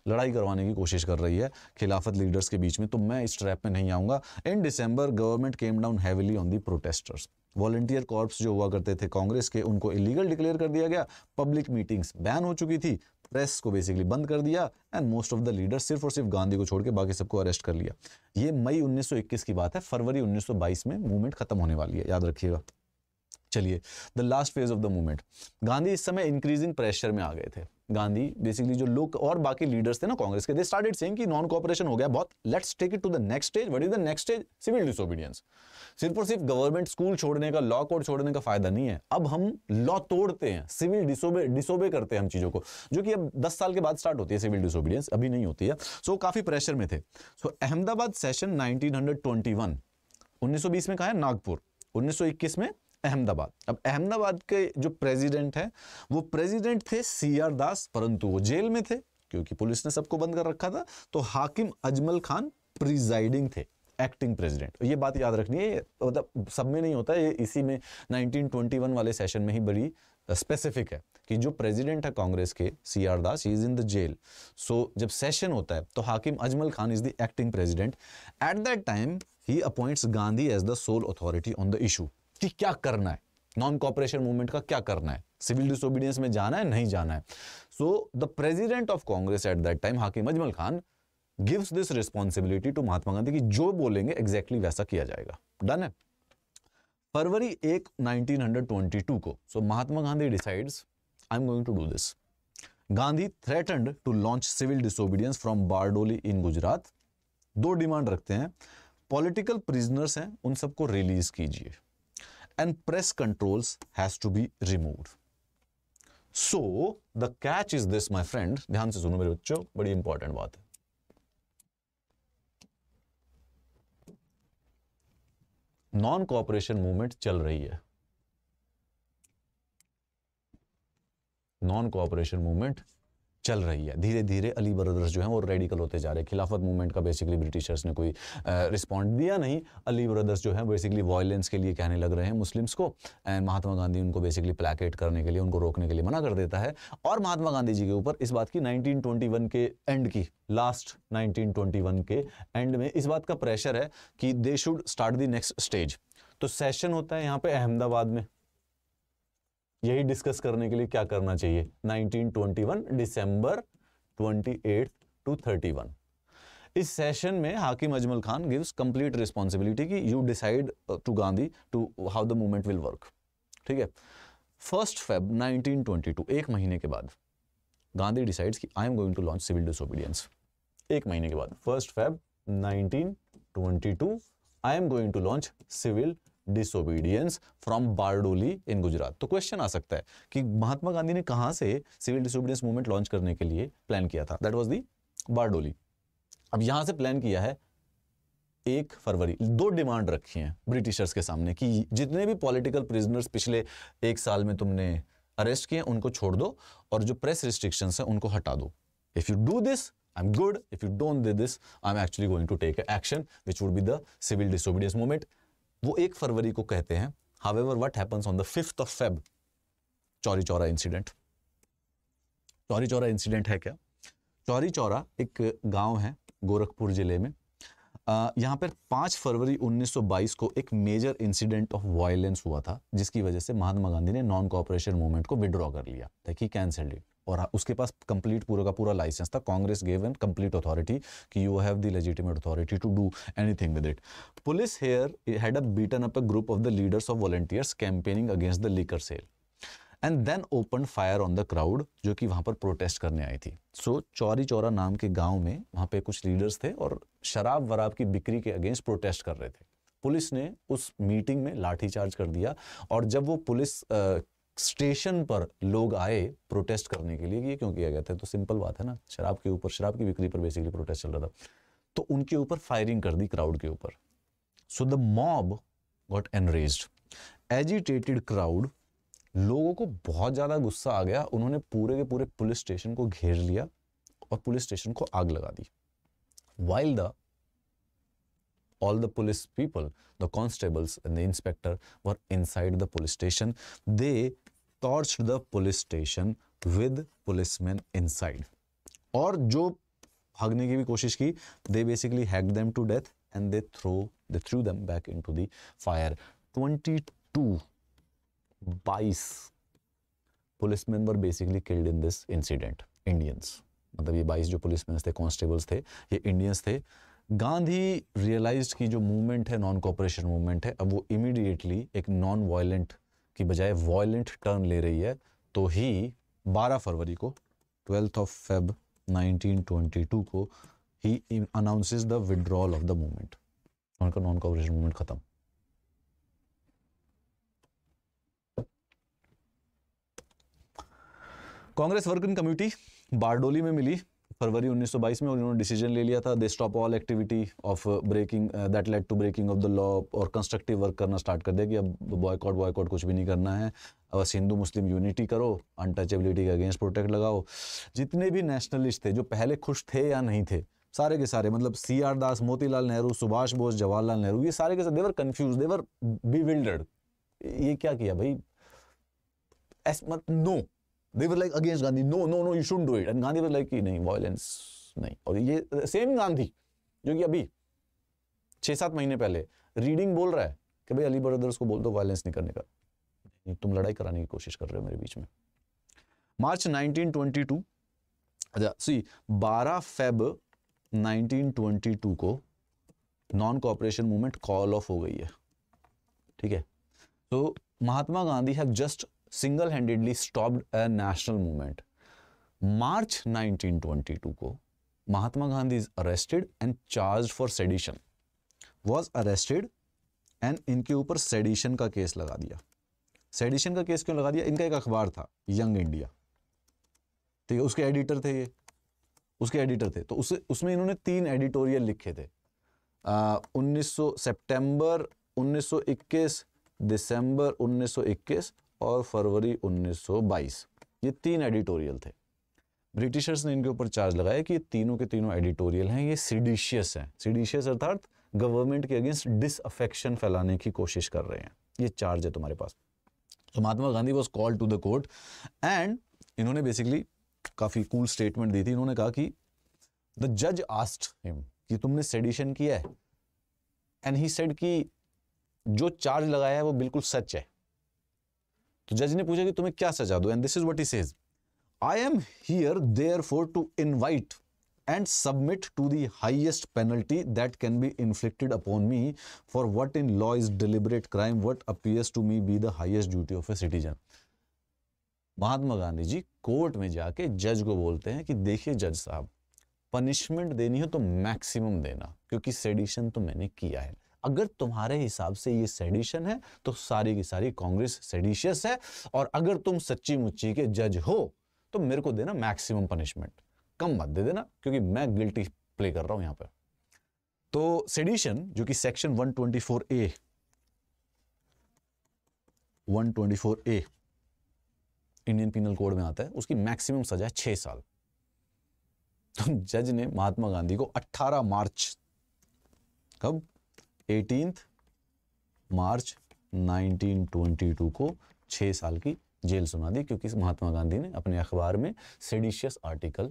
लड़ाई करवाने की कोशिश कर रही है खिलाफत लीडर्स के बीच में तो मैं इस ट्रैप में नहीं आऊँगा in December government came down heavily on the protesters volunteer corps जो हुआ करते थे कांग्रेस के उनको इलीगल डिक्लेयर कर दिया गया पब्लिक मीटिंग्स बैन हो चुकी थी प्रेस को बेसिकली बंद कर दिया and most of the leader सिर्फ और सिर्फ गांधी को छोड़ के बाकी सबको अरेस्ट कर लिया ये मई 1921 की बात है फरवरी 1922 में मूवमेंट खत्म होने वाली है याद रखिएगा चलिए the last phase of the movement Gandhi इस समय इंक्रीजिंग प्रेशर में आ गए थे गांधी बेसिकली जो लोग और बाकी लीडर्स थे ना कांग्रेस के दे स्टार्टेड सेइंग कि नॉन कॉपरेशन हो गया बहुत let's take it to the next stage what is the next stage civil disobedience सिर्फ और सिर्फ गवर्नमेंट स्कूल छोड़ने का लॉ कोड छोड़ने का फायदा नहीं है अब हम लॉ तोड़ते हैं सिविल डिसोबे डिसोबे करते हैं हम चीज़ों को जो कि अब दस साल के बाद स्टार्ट होती है सिविल डिसोबीडियंस अभी नहीं होती है सो so, काफ़ी प्रेशर में थे so so, Ahmedabad session nineteen 1920 में कहा है नागपुर 1921 में अहमदाबाद अब अहमदाबाद के जो प्रेसिडेंट है वो प्रेसिडेंट थे सी आर दास परंतु वो जेल में थे क्योंकि पुलिस ने सबको बंद कर रखा था तो हाकिम अजमल खान प्रिजाइडिंग थे एक्टिंग प्रेसिडेंट ये बात याद रखनी है मतलब सब में नहीं होता ये इसी में 1921 वाले सेशन में ही बड़ी स्पेसिफिक है कि जो प्रेसिडेंट है कांग्रेस के C R Das is in the jail so जब सेशन होता है तो Hakim Ajmal Khan is the acting president at that time he appoints Gandhi as the sole authority on the issue कि क्या करना है नॉन कॉपरेशन मूवमेंट का क्या करना है सिविल डिसोबीडियंस में जाना है नहीं जाना है so the president of Congress at that time Hakim Ajmal Khan gives this responsibility to Mahatma Gandhi की जो बोलेंगे एग्जैक्टली exactly वैसा किया जाएगा डन है फरवरी एक 1922 को so so Mahatma Gandhi decides I am going to do this Gandhi threatened to launch civil disobedience from Bardoli in Gujarat दो डिमांड रखते हैं पॉलिटिकल प्रिजनर्स हैं उन सबको रिलीज कीजिए and press controls has to be removed. So the catch is this my friend, ध्यान से सुनो मेरे बच्चों बड़ी important बात है नॉन कॉपरेशन मूवमेंट चल रही है नॉन कॉपरेशन मूवमेंट चल रही है धीरे धीरे अली ब्रदर्स जो हैं वो रेडिकल होते जा रहे हैं खिलाफत मूवमेंट का बेसिकली ब्रिटिशर्स ने कोई रिस्पॉन्ड दिया नहीं अली ब्रदर्स जो है बेसिकली वायलेंस के लिए कहने लग रहे हैं मुस्लिम्स को एंड महात्मा गांधी उनको बेसिकली प्लाकेट करने के लिए उनको रोकने के लिए मना कर देता है और महात्मा गांधी जी के ऊपर इस बात की नाइनटीन के एंड की लास्ट 1921 के एंड में इस बात का प्रेशर है कि they should start the next stage तो सेशन होता है यहाँ पे अहमदाबाद में यही डिस्कस करने के लिए क्या करना चाहिए 1921 दिसंबर 28 टू 31 इस सेशन में Hakim Ajmal Khan gives complete responsibility की you decide to Gandhi to how the movement will work ठीक है फर्स्ट फेब 1922 एक महीने के बाद गांधी डिसाइड्स कि I am going to launch civil disobedience एक महीने के बाद first Feb 1922 I am going to launch civil disobedience from Bardoli in Gujarat तो क्वेश्चन आ सकता है कि महात्मा गांधी ने कहां से सिविल डिसोबीडियंस मूवमेंट लॉन्च करने के लिए प्लान किया था दैट वॉज दी बारडोली अब यहां से प्लान किया है एक फरवरी दो डिमांड रखी हैं ब्रिटिशर्स के सामने कि जितने भी पॉलिटिकल प्रिजनर्स पिछले एक साल में तुमने अरेस्ट किए उनको छोड़ दो और जो प्रेस रिस्ट्रिक्शन है उनको हटा दो if you do this I am good if you don't do this i'm actually going to take action which would be the civil disobedience movement वो एक फरवरी को कहते हैं however what happens on the fifth of Feb Chauri Chaura incident Chauri Chaura incident है क्या चौरी चौरा एक गांव है गोरखपुर जिले में यहाँ पर पांच फरवरी 1922 को एक मेजर इंसिडेंट ऑफ वायलेंस हुआ था जिसकी वजह से महात्मा गांधी ने नॉन कॉपरेशन मूवमेंट को विड्रॉ कर लिया था कि कैंसल्ड इट और हाँ, उसके पास कंप्लीट पूरा का पूरा लाइसेंस था Congress gave an complete authority कि you have the legitimate authority to do anything with it police here had a beaten up a group of the leaders of volunteers campaigning against the liquor sale and then open fire on the crowd जो कि वहाँ पर protest करने आई थी सो so, Chauri Chaura नाम के गांव में वहाँ पे कुछ लीडर्स थे और शराब वराब की बिक्री के अगेंस्ट प्रोटेस्ट कर रहे थे पुलिस ने उस मीटिंग में लाठी चार्ज कर दिया और जब वो पुलिस स्टेशन पर लोग आए प्रोटेस्ट करने के लिए ये क्यों किया गया था तो सिंपल बात है ना शराब के ऊपर शराब की बिक्री पर बेसिकली प्रोटेस्ट चल रहा था तो उनके ऊपर फायरिंग कर दी क्राउड के ऊपर so the mob got enrage agitated crowd लोगों को बहुत ज़्यादा गुस्सा आ गया उन्होंने पूरे के पूरे पुलिस स्टेशन को घेर लिया और पुलिस स्टेशन को आग लगा दी while the all the police people, the constables and the inspector were inside the police station. They police station with police man inside और जो भागने की भी कोशिश की they basically hack them to death and they throw they through them back to the fire 22 22 policeman were basically killed in this incident Indians मतलब ये बाईस जो पुलिसमैन थे कॉन्स्टेबल्स थे ये इंडियंस थे गांधी रियलाइज की जो मूवमेंट है नॉन कॉपरेशन मूवमेंट है अब वो इमीडिएटली एक नॉन वायलेंट की बजाय वॉयलेंट टर्न ले रही है तो ही 12 फरवरी को ट्वेल्थ ऑफ फेब 1922 को he announces the withdrawal of the movement उनका नॉन कॉपरेशन मूवमेंट खत्म कांग्रेस वर्किंग कमेटी बारडोली में मिली फरवरी 1922 में उन्होंने डिसीजन ले लिया था they stop all activity of breaking that led to breaking of the law और कंस्ट्रक्टिव वर्क करना स्टार्ट कर दिया कि अब बॉयकॉट बॉयकॉट कुछ भी नहीं करना है अब हिंदू मुस्लिम यूनिटी करो अनटचेबिलिटी के अगेंस्ट प्रोटेक्ट लगाओ जितने भी नेशनलिस्ट थे जो पहले खुश थे या नहीं थे सारे के सारे मतलब सी आर दास मोतीलाल नेहरू सुभाष बोस जवाहरलाल नेहरू ये सारे के सारे देवर कन्फ्यूज देवर बिविल्डर्ड ये क्या किया भाई एस मत no they were like against Gandhi no no no you should do it and Gandhi were like नहीं वायलेंस नहीं और ये सेम गांधी जो कि अभी छह सात महीने पहले रीडिंग बोल रहा है कि भाई अली ब्रदर्स को बोल दो वायलेंस नहीं करने का तुम लड़ाई कराने की कोशिश कर रहे हो मेरे बीच में मार्च 1922 अच्छा सी 12 फेब 1922 को non cooperation movement call off हो गई है ठीक है तो Mahatma Gandhi have just single handedly stopped a national movement मार्च 1922 को Mahatma Gandhi is arrested and charge for sedition was arrested and इनके ऊपर सेडिशन का केस लगा दिया सेडिशन का केस क्यों लगा दिया इनका एक अखबार था यंग इंडिया ठीक है उसके एडिटर थे ये उसके एडिटर थे तो उसे उसमें इन्होंने तीन एडिटोरियल लिखे थे उन्नीस सौ सेप्टेम्बर उन्नीस दिसंबर 1921 और फरवरी 1922 ये तीन एडिटोरियल थे ब्रिटिशर्स ने इनके ऊपर चार्ज लगाया कि ये तीनों के तीनों एडिटोरियल हैं ये सीडिशियस हैं सीडिशियस अर्थात गवर्नमेंट के अगेंस्ट डिसअफेक्शन फैलाने की कोशिश कर रहे हैं ये चार्ज है तुम्हारे पास तो Mahatma Gandhi was call to the court and इन्होंने बेसिकली काफ़ी कूल स्टेटमेंट दी थी इन्होंने कहा कि द जज आस्ट हिम कि तुमने सेडिशन किया है एंड ही सेड कि जो चार्ज लगाया है वो बिल्कुल सच है तो जज ने पूछा कि तुम्हें क्या सजा दो and this is what is says I am here therefore to invite and submit to the highest penalty that can be inflicted upon me for what in law is deliberate crime what appears to me be the highest duty of a citizen Mahatma Gandhi ji court में जाके जज को बोलते हैं कि देखिए जज साहब पनिशमेंट देनी हो तो मैक्सिमम देना क्योंकि सेडिशन तो मैंने किया है अगर तुम्हारे हिसाब से ये सेडिशन है तो सारी की सारी कांग्रेस सेडिशियस है और अगर तुम सच्ची मुच्ची के जज हो तो मेरे को देना मैक्सिमम पनिशमेंट कम मत दे देना क्योंकि मैं गिल्टी प्ले कर रहा हूं यहां पर तो सेडिशन जो कि section 124 A 124 A Indian penal code में आता है उसकी मैक्सिमम सजा छह साल तो जज ने महात्मा गांधी को 18 मार्च कब एटीन मार्च 1922 को छः साल की जेल सुना दी क्योंकि महात्मा गांधी ने अपने अखबार में सेडिशियस आर्टिकल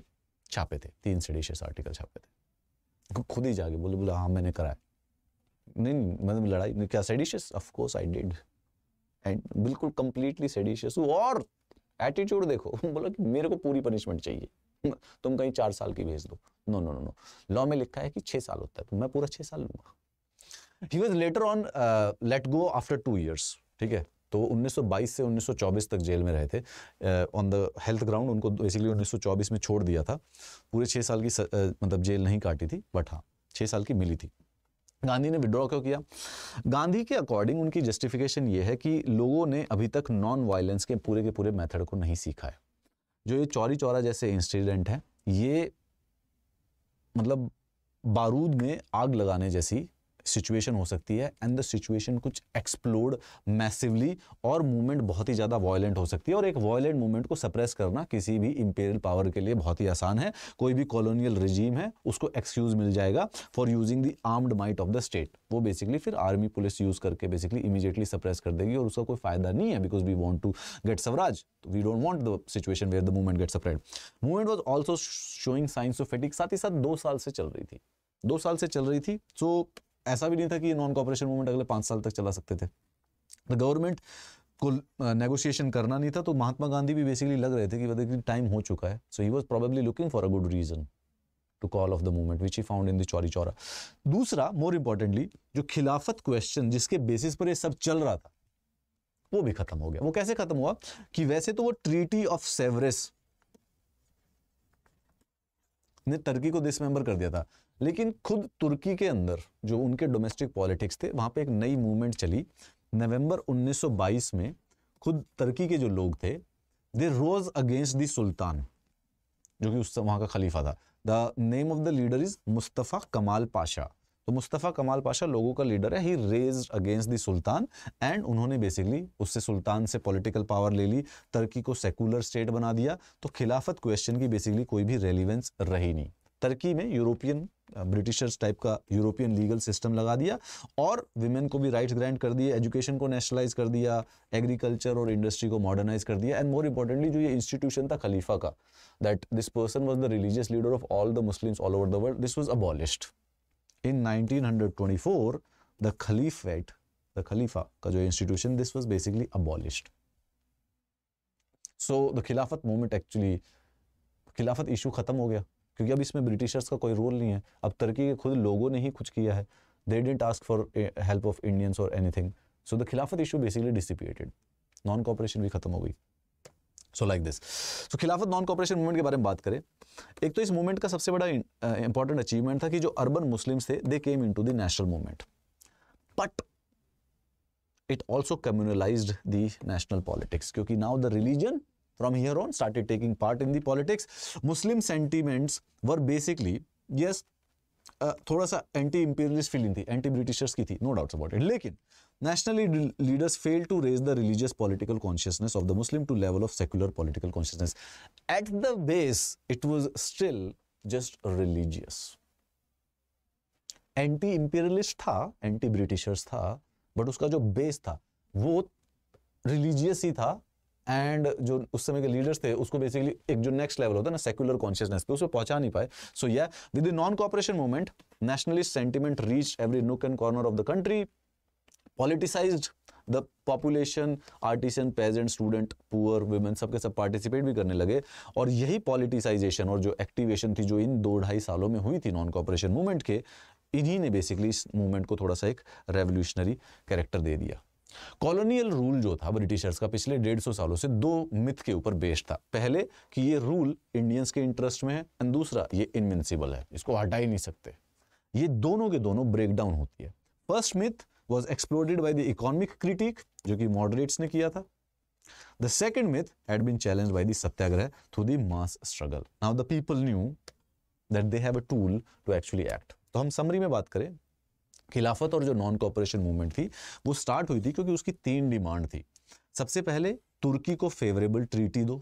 छापे थे तीन सेडिशियस आर्टिकल छापे थे खुद ही जाके बोले बोले हाँ मैंने कराया नहीं मतलब लड़ाई नहीं, क्या seditious of course I did and बिल्कुल कंप्लीटली सेडिशियस और एटीट्यूड देखो बोला कि मेरे को पूरी पनिशमेंट चाहिए तुम कहीं चार साल की भेज दो no no no no law में लिखा है कि छः साल होता है तो मैं पूरा छः साल लूंगा he was later on let go after two years ठीक है तो 1922 से 1924 तक जेल में रहे थे ऑन द हेल्थ ग्राउंड उनको बेसिकली 1924 में छोड़ दिया था पूरे छः साल की uh, मतलब जेल नहीं काटी थी बट हाँ छः साल की मिली थी गांधी ने विड्रॉ क्यों किया गांधी के अकॉर्डिंग उनकी जस्टिफिकेशन ये है कि लोगों ने अभी तक नॉन वायलेंस के पूरे के पूरे मेथड को नहीं सीखा है जो ये चौरी चौरा जैसे इंसिडेंट हैं ये मतलब बारूद में आग लगाने जैसी सिचुएशन हो सकती है एंड द सिचुएशन कुछ एक्सप्लोड मैसिवली और मूवमेंट बहुत ही ज़्यादा वॉयलेंट हो सकती है और एक वॉयलेंट मूवमेंट को सप्रेस करना किसी भी इंपेरियल पावर के लिए बहुत ही आसान है कोई भी कॉलोनियल रिजीम है उसको एक्सक्यूज मिल जाएगा for using the armed might of the state वो बेसिकली फिर आर्मी पुलिस यूज करके बेसिकली इमीजिएटली सप्रेस कर देगी और उसका कोई फायदा नहीं है because we want to get swaraj we don't want the situation where the movement get suppressed movement was also showing signs of fatigue साथ ही साथ दो साल से चल रही थी दो साल से चल रही थी सो so, ऐसा भी नहीं था कि नॉन कॉपरेशन मूवमेंट अगले पाँच साल तक चला सकते थे द गवर्नमेंट को नेगोशिएशन करना नहीं था तो महात्मा गांधी भी बेसिकली लग रहे थे कि देखिए टाइम हो चुका है so he was probably looking for a good reason to call off the movement which he found in the Chauri Chaura दूसरा मोर इंपॉर्टेंटली जो खिलाफत क्वेश्चन जिसके बेसिस पर ये सब चल रहा था वो भी खत्म हो गया वो कैसे खत्म हुआ कि वैसे तो वो ट्रीटी ऑफ सेवरेस ने टर्की को डिसमेंबर कर दिया था लेकिन खुद तुर्की के अंदर जो उनके डोमेस्टिक पॉलिटिक्स थे वहाँ पे एक नई मूवमेंट चली नवंबर 1922 में खुद तुर्की के जो लोग थे दे रोज अगेंस्ट द सुल्तान जो कि उस वहाँ का खलीफा था the name of the leader is Mustafa Kemal Pasha तो मुस्तफ़ा कमाल पाशा लोगों का लीडर है he rage against the sultan and उन्होंने बेसिकली उससे सुल्तान से पॉलिटिकल पावर ले ली तुर्की को सेकुलर स्टेट बना दिया तो खिलाफत क्वेश्चन की बेसिकली कोई भी रेलिवेंस रही नहीं तुर्की में यूरोपियन ब्रिटिशर्स टाइप का यूरोपियन लीगल सिस्टम लगा दिया और विमेन को भी राइट्स ग्रांट कर दिए एजुकेशन को नेशनलाइज कर दिया एग्रीकल्चर और इंडस्ट्री को मॉडर्नाइज कर दिया एंड मोर इंपॉर्टेंटली जो ये इंस्टीट्यूशन था खलीफा का that this person was the religious leader of all the Muslims all over the world this was abolished in nineteen the caliph wait the खलीफा का जो institution this was basically abolished so the Khilafat movement actually Khilafat issue खत्म हो गया क्योंकि अब इसमें Britishers का कोई रोल नहीं है अब तुर्की के खुद लोगों ने ही कुछ किया है they didn't ask for help of Indians और anything so the Khilafat issue basically dissipated non cooperation भी खत्म हो गई सो लाइक दिस सो खिलाफत नॉन कॉपरेशन मूवमेंट के बारे में बात करें एक तो इस मूवमेंट का सबसे बड़ा इंपॉर्टेंट eh, अचीवमेंट था कि जो अर्बन मुस्लिम्स थे they came in to the national movement but it also communalise the national politics क्योंकि now the religion from here on started taking part in the politics. Muslim sentiments were basically, yes, थोड़ा सा anti imperialist feeling थी anti Britishers की थी no doubts about it लेकिन national leaders fail to raise the religious political consciousness of the Muslim to level of secular political consciousness at the base it was still just religious anti imperialist था anti Britishers था but उसका जो base था वो religious ही था and जो उस समय के लीडर्स थे उसको बेसिकली एक जो नेक्स्ट लेवल होता है ना सेक्युलर कॉन्शियसनेस पे उसको पहुंचा नहीं पाए सो या with non cooperation movement nationalist sentiment reach every nook and corner of the country politicise the population artisan peasant student poor women सबके सब पार्टिसिपेट भी करने लगे और यही पॉलिटिसाइजेशन और जो एक्टिवेशन थी जो इन दो ढाई सालों में हुई थी नॉन कॉपरेशन मूवमेंट के इन्हीं ने बेसिकली इस मूवमेंट को थोड़ा सा एक रेवोल्यूशनरी कैरेक्टर दे दिया कॉलोनियल रूल जो था ब्रिटिशर्स का पिछले डेढ़ सौ सालों से दो मिथ के ऊपर बेस्ड था पहले कि ये रूल इंडियंस के इंटरेस्ट में है एंड दूसरा ये इनविंसिबल है इसको हटा ही नहीं सकते ये दोनों के दोनों ब्रेक डाउन होती है first myth was exploded by the economic critique जो कि मॉडरेट्स ने किया था the second myth had been challenge by the satyagraha through the mass struggle now the people knew that they have a tool to actually act तो हम summary में बात करें खिलाफत और जो नॉन कॉपरेशन मूवमेंट थी वो स्टार्ट हुई थी क्योंकि उसकी तीन डिमांड थी सबसे पहले तुर्की को फेवरेबल ट्रीटी दो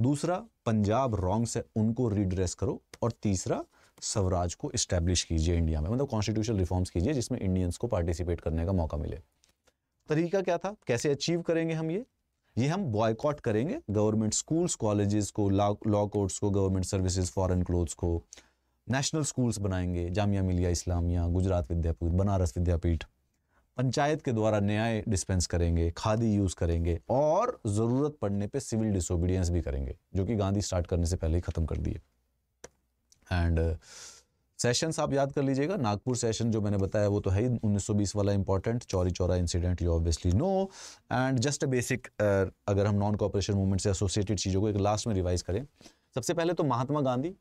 दूसरा पंजाब रॉन्ग से उनको रिड्रेस करो और तीसरा स्वराज को इस्टेब्लिश कीजिए इंडिया में मतलब कॉन्स्टिट्यूशन रिफॉर्म्स कीजिए जिसमें इंडियंस को पार्टिसिपेट करने का मौका मिले तरीका क्या था कैसे अचीव करेंगे हम ये ये हम बॉयकॉट करेंगे गवर्नमेंट स्कूल्स कॉलेजेस को लॉ कोर्ट्स को गवर्नमेंट सर्विसेज फॉरेन क्लोथ्स को नेशनल स्कूल्स बनाएंगे जामिया मिलिया इस्लामिया गुजरात विद्यापीठ बनारस विद्यापीठ पंचायत के द्वारा न्याय डिस्पेंस करेंगे खादी यूज़ करेंगे और ज़रूरत पड़ने पे सिविल डिसोबीडियंस भी करेंगे जो कि गांधी स्टार्ट करने से पहले ही ख़त्म कर दिए एंड सेशंस uh, आप याद कर लीजिएगा नागपुर सेशन जो मैंने बताया वो तो है ही 1920 वाला important Chauri Chaura incident you obviously know and just a basic अगर हम नॉन कॉपरेशन मूवमेंट से एसोसिएटेड चीज़ों को एक लास्ट में रिवाइज करें सबसे पहले तो Mahatma Gandhi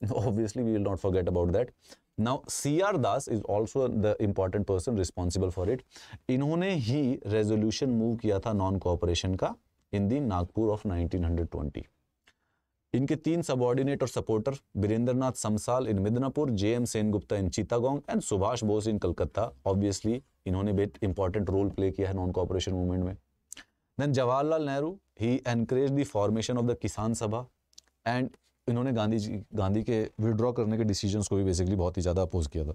obviously we will not forget about that now cr das is also the important person responsible for it इन्होंने ही resolution move किया था non cooperation का in the nagpur of 1920 इनके तीन सबॉर्डिनेट और supporter Virendra Nath Sasmal in Midnapore J M Sengupta in Chittagong and Subhash Bose in Calcutta obviously इन्होंने भी important role play किया है नॉन कॉपरेशन मूवमेंट में then Jawaharlal Nehru he encourage the formation of the Kisan Sabha and इन्होंने गांधी जी गांधी के विड्रॉ करने के डिसीजन को भी बेसिकली बहुत ही ज्यादा अपोज किया था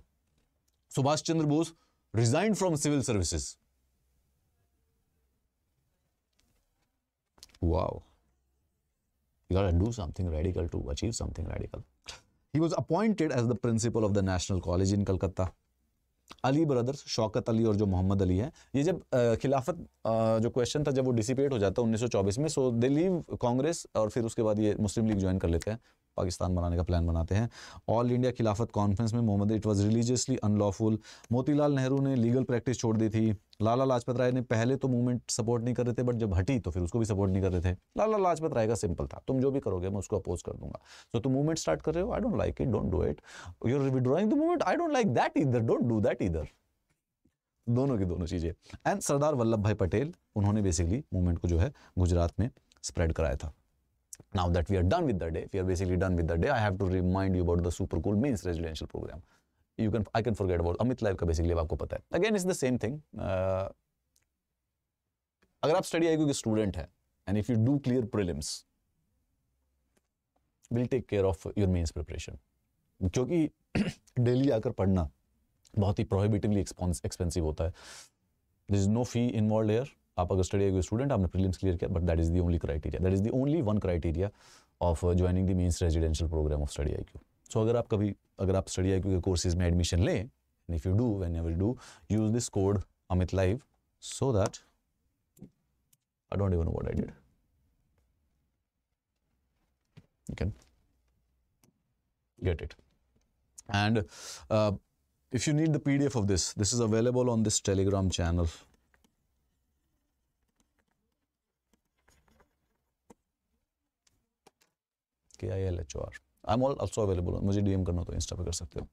Subhash Chandra Bose resign from civil services wow you got do something radical to achieve something radical he was appointed as the principal of the national college in Calcutta Ali brothers Shaukat Ali और जो मोहम्मद अली है ये जब खिलाफत जो क्वेश्चन था जब वो डिसिपेट हो जाता है 1924 में सो दे लीव कांग्रेस और फिर उसके बाद ये मुस्लिम लीग ज्वाइन कर लेते हैं पाकिस्तान बनाने का प्लान बनाते हैं ऑल इंडिया खिलाफत कॉन्फ्रेंस में Mohammad it was religiously unlawful Motilal Nehru ने लीगल प्रैक्टिस छोड़ दी थी लाला लाजपत राय ने पहले तो मूवमेंट सपोर्ट नहीं कर रहे थे बट जब हटी तो फिर उसको भी सपोर्ट नहीं कर रहे थे लाला लाजपत राय का सिंपल था तुम जो भी करोगे मैं उसको अपोज कर दूंगा सो तुम मूवमेंट स्टार्ट कर रहे हो I don't like it don't do it you are withdrawing the movement I don't like that इधर डोंट डू दैट इधर दोनों की दोनों चीज़ें एंड सरदार वल्लभ भाई पटेल उन्होंने बेसिकली मूवमेंट को जो है गुजरात में स्प्रेड कराया था Now that we are done with the day, we are basically done with the day, I have to remind you about the super cool means residential program. You can, I can forget about Amit Live का basically आपको पता है. Again, it's the same thing. Uh, अगर आप study IQ के student हैं and if you do clear prelims will take care of your mains preparation क्योंकि daily आकर पढ़ना बहुत ही प्रोहिबिटिवली एक्सपेंसिव होता है this is no fee involve here आप अगर स्टडी के स्टूडेंट आपने प्रीलिम्स क्लियर किया but that is the only criteria that is the only one criteria of joining the mains residential programme of study I Q सो अगर आप कभी अगर आप स्टडी आई क्यू के कोर्सेज में एडमिशन लें if you do when will do use this code Amit live so that I don't even what I did you can get it and uh, if you need the pdf of this this is available on this telegram channel के I L H O R I M all also available मुझे D M करना तो Insta पर कर सकते हो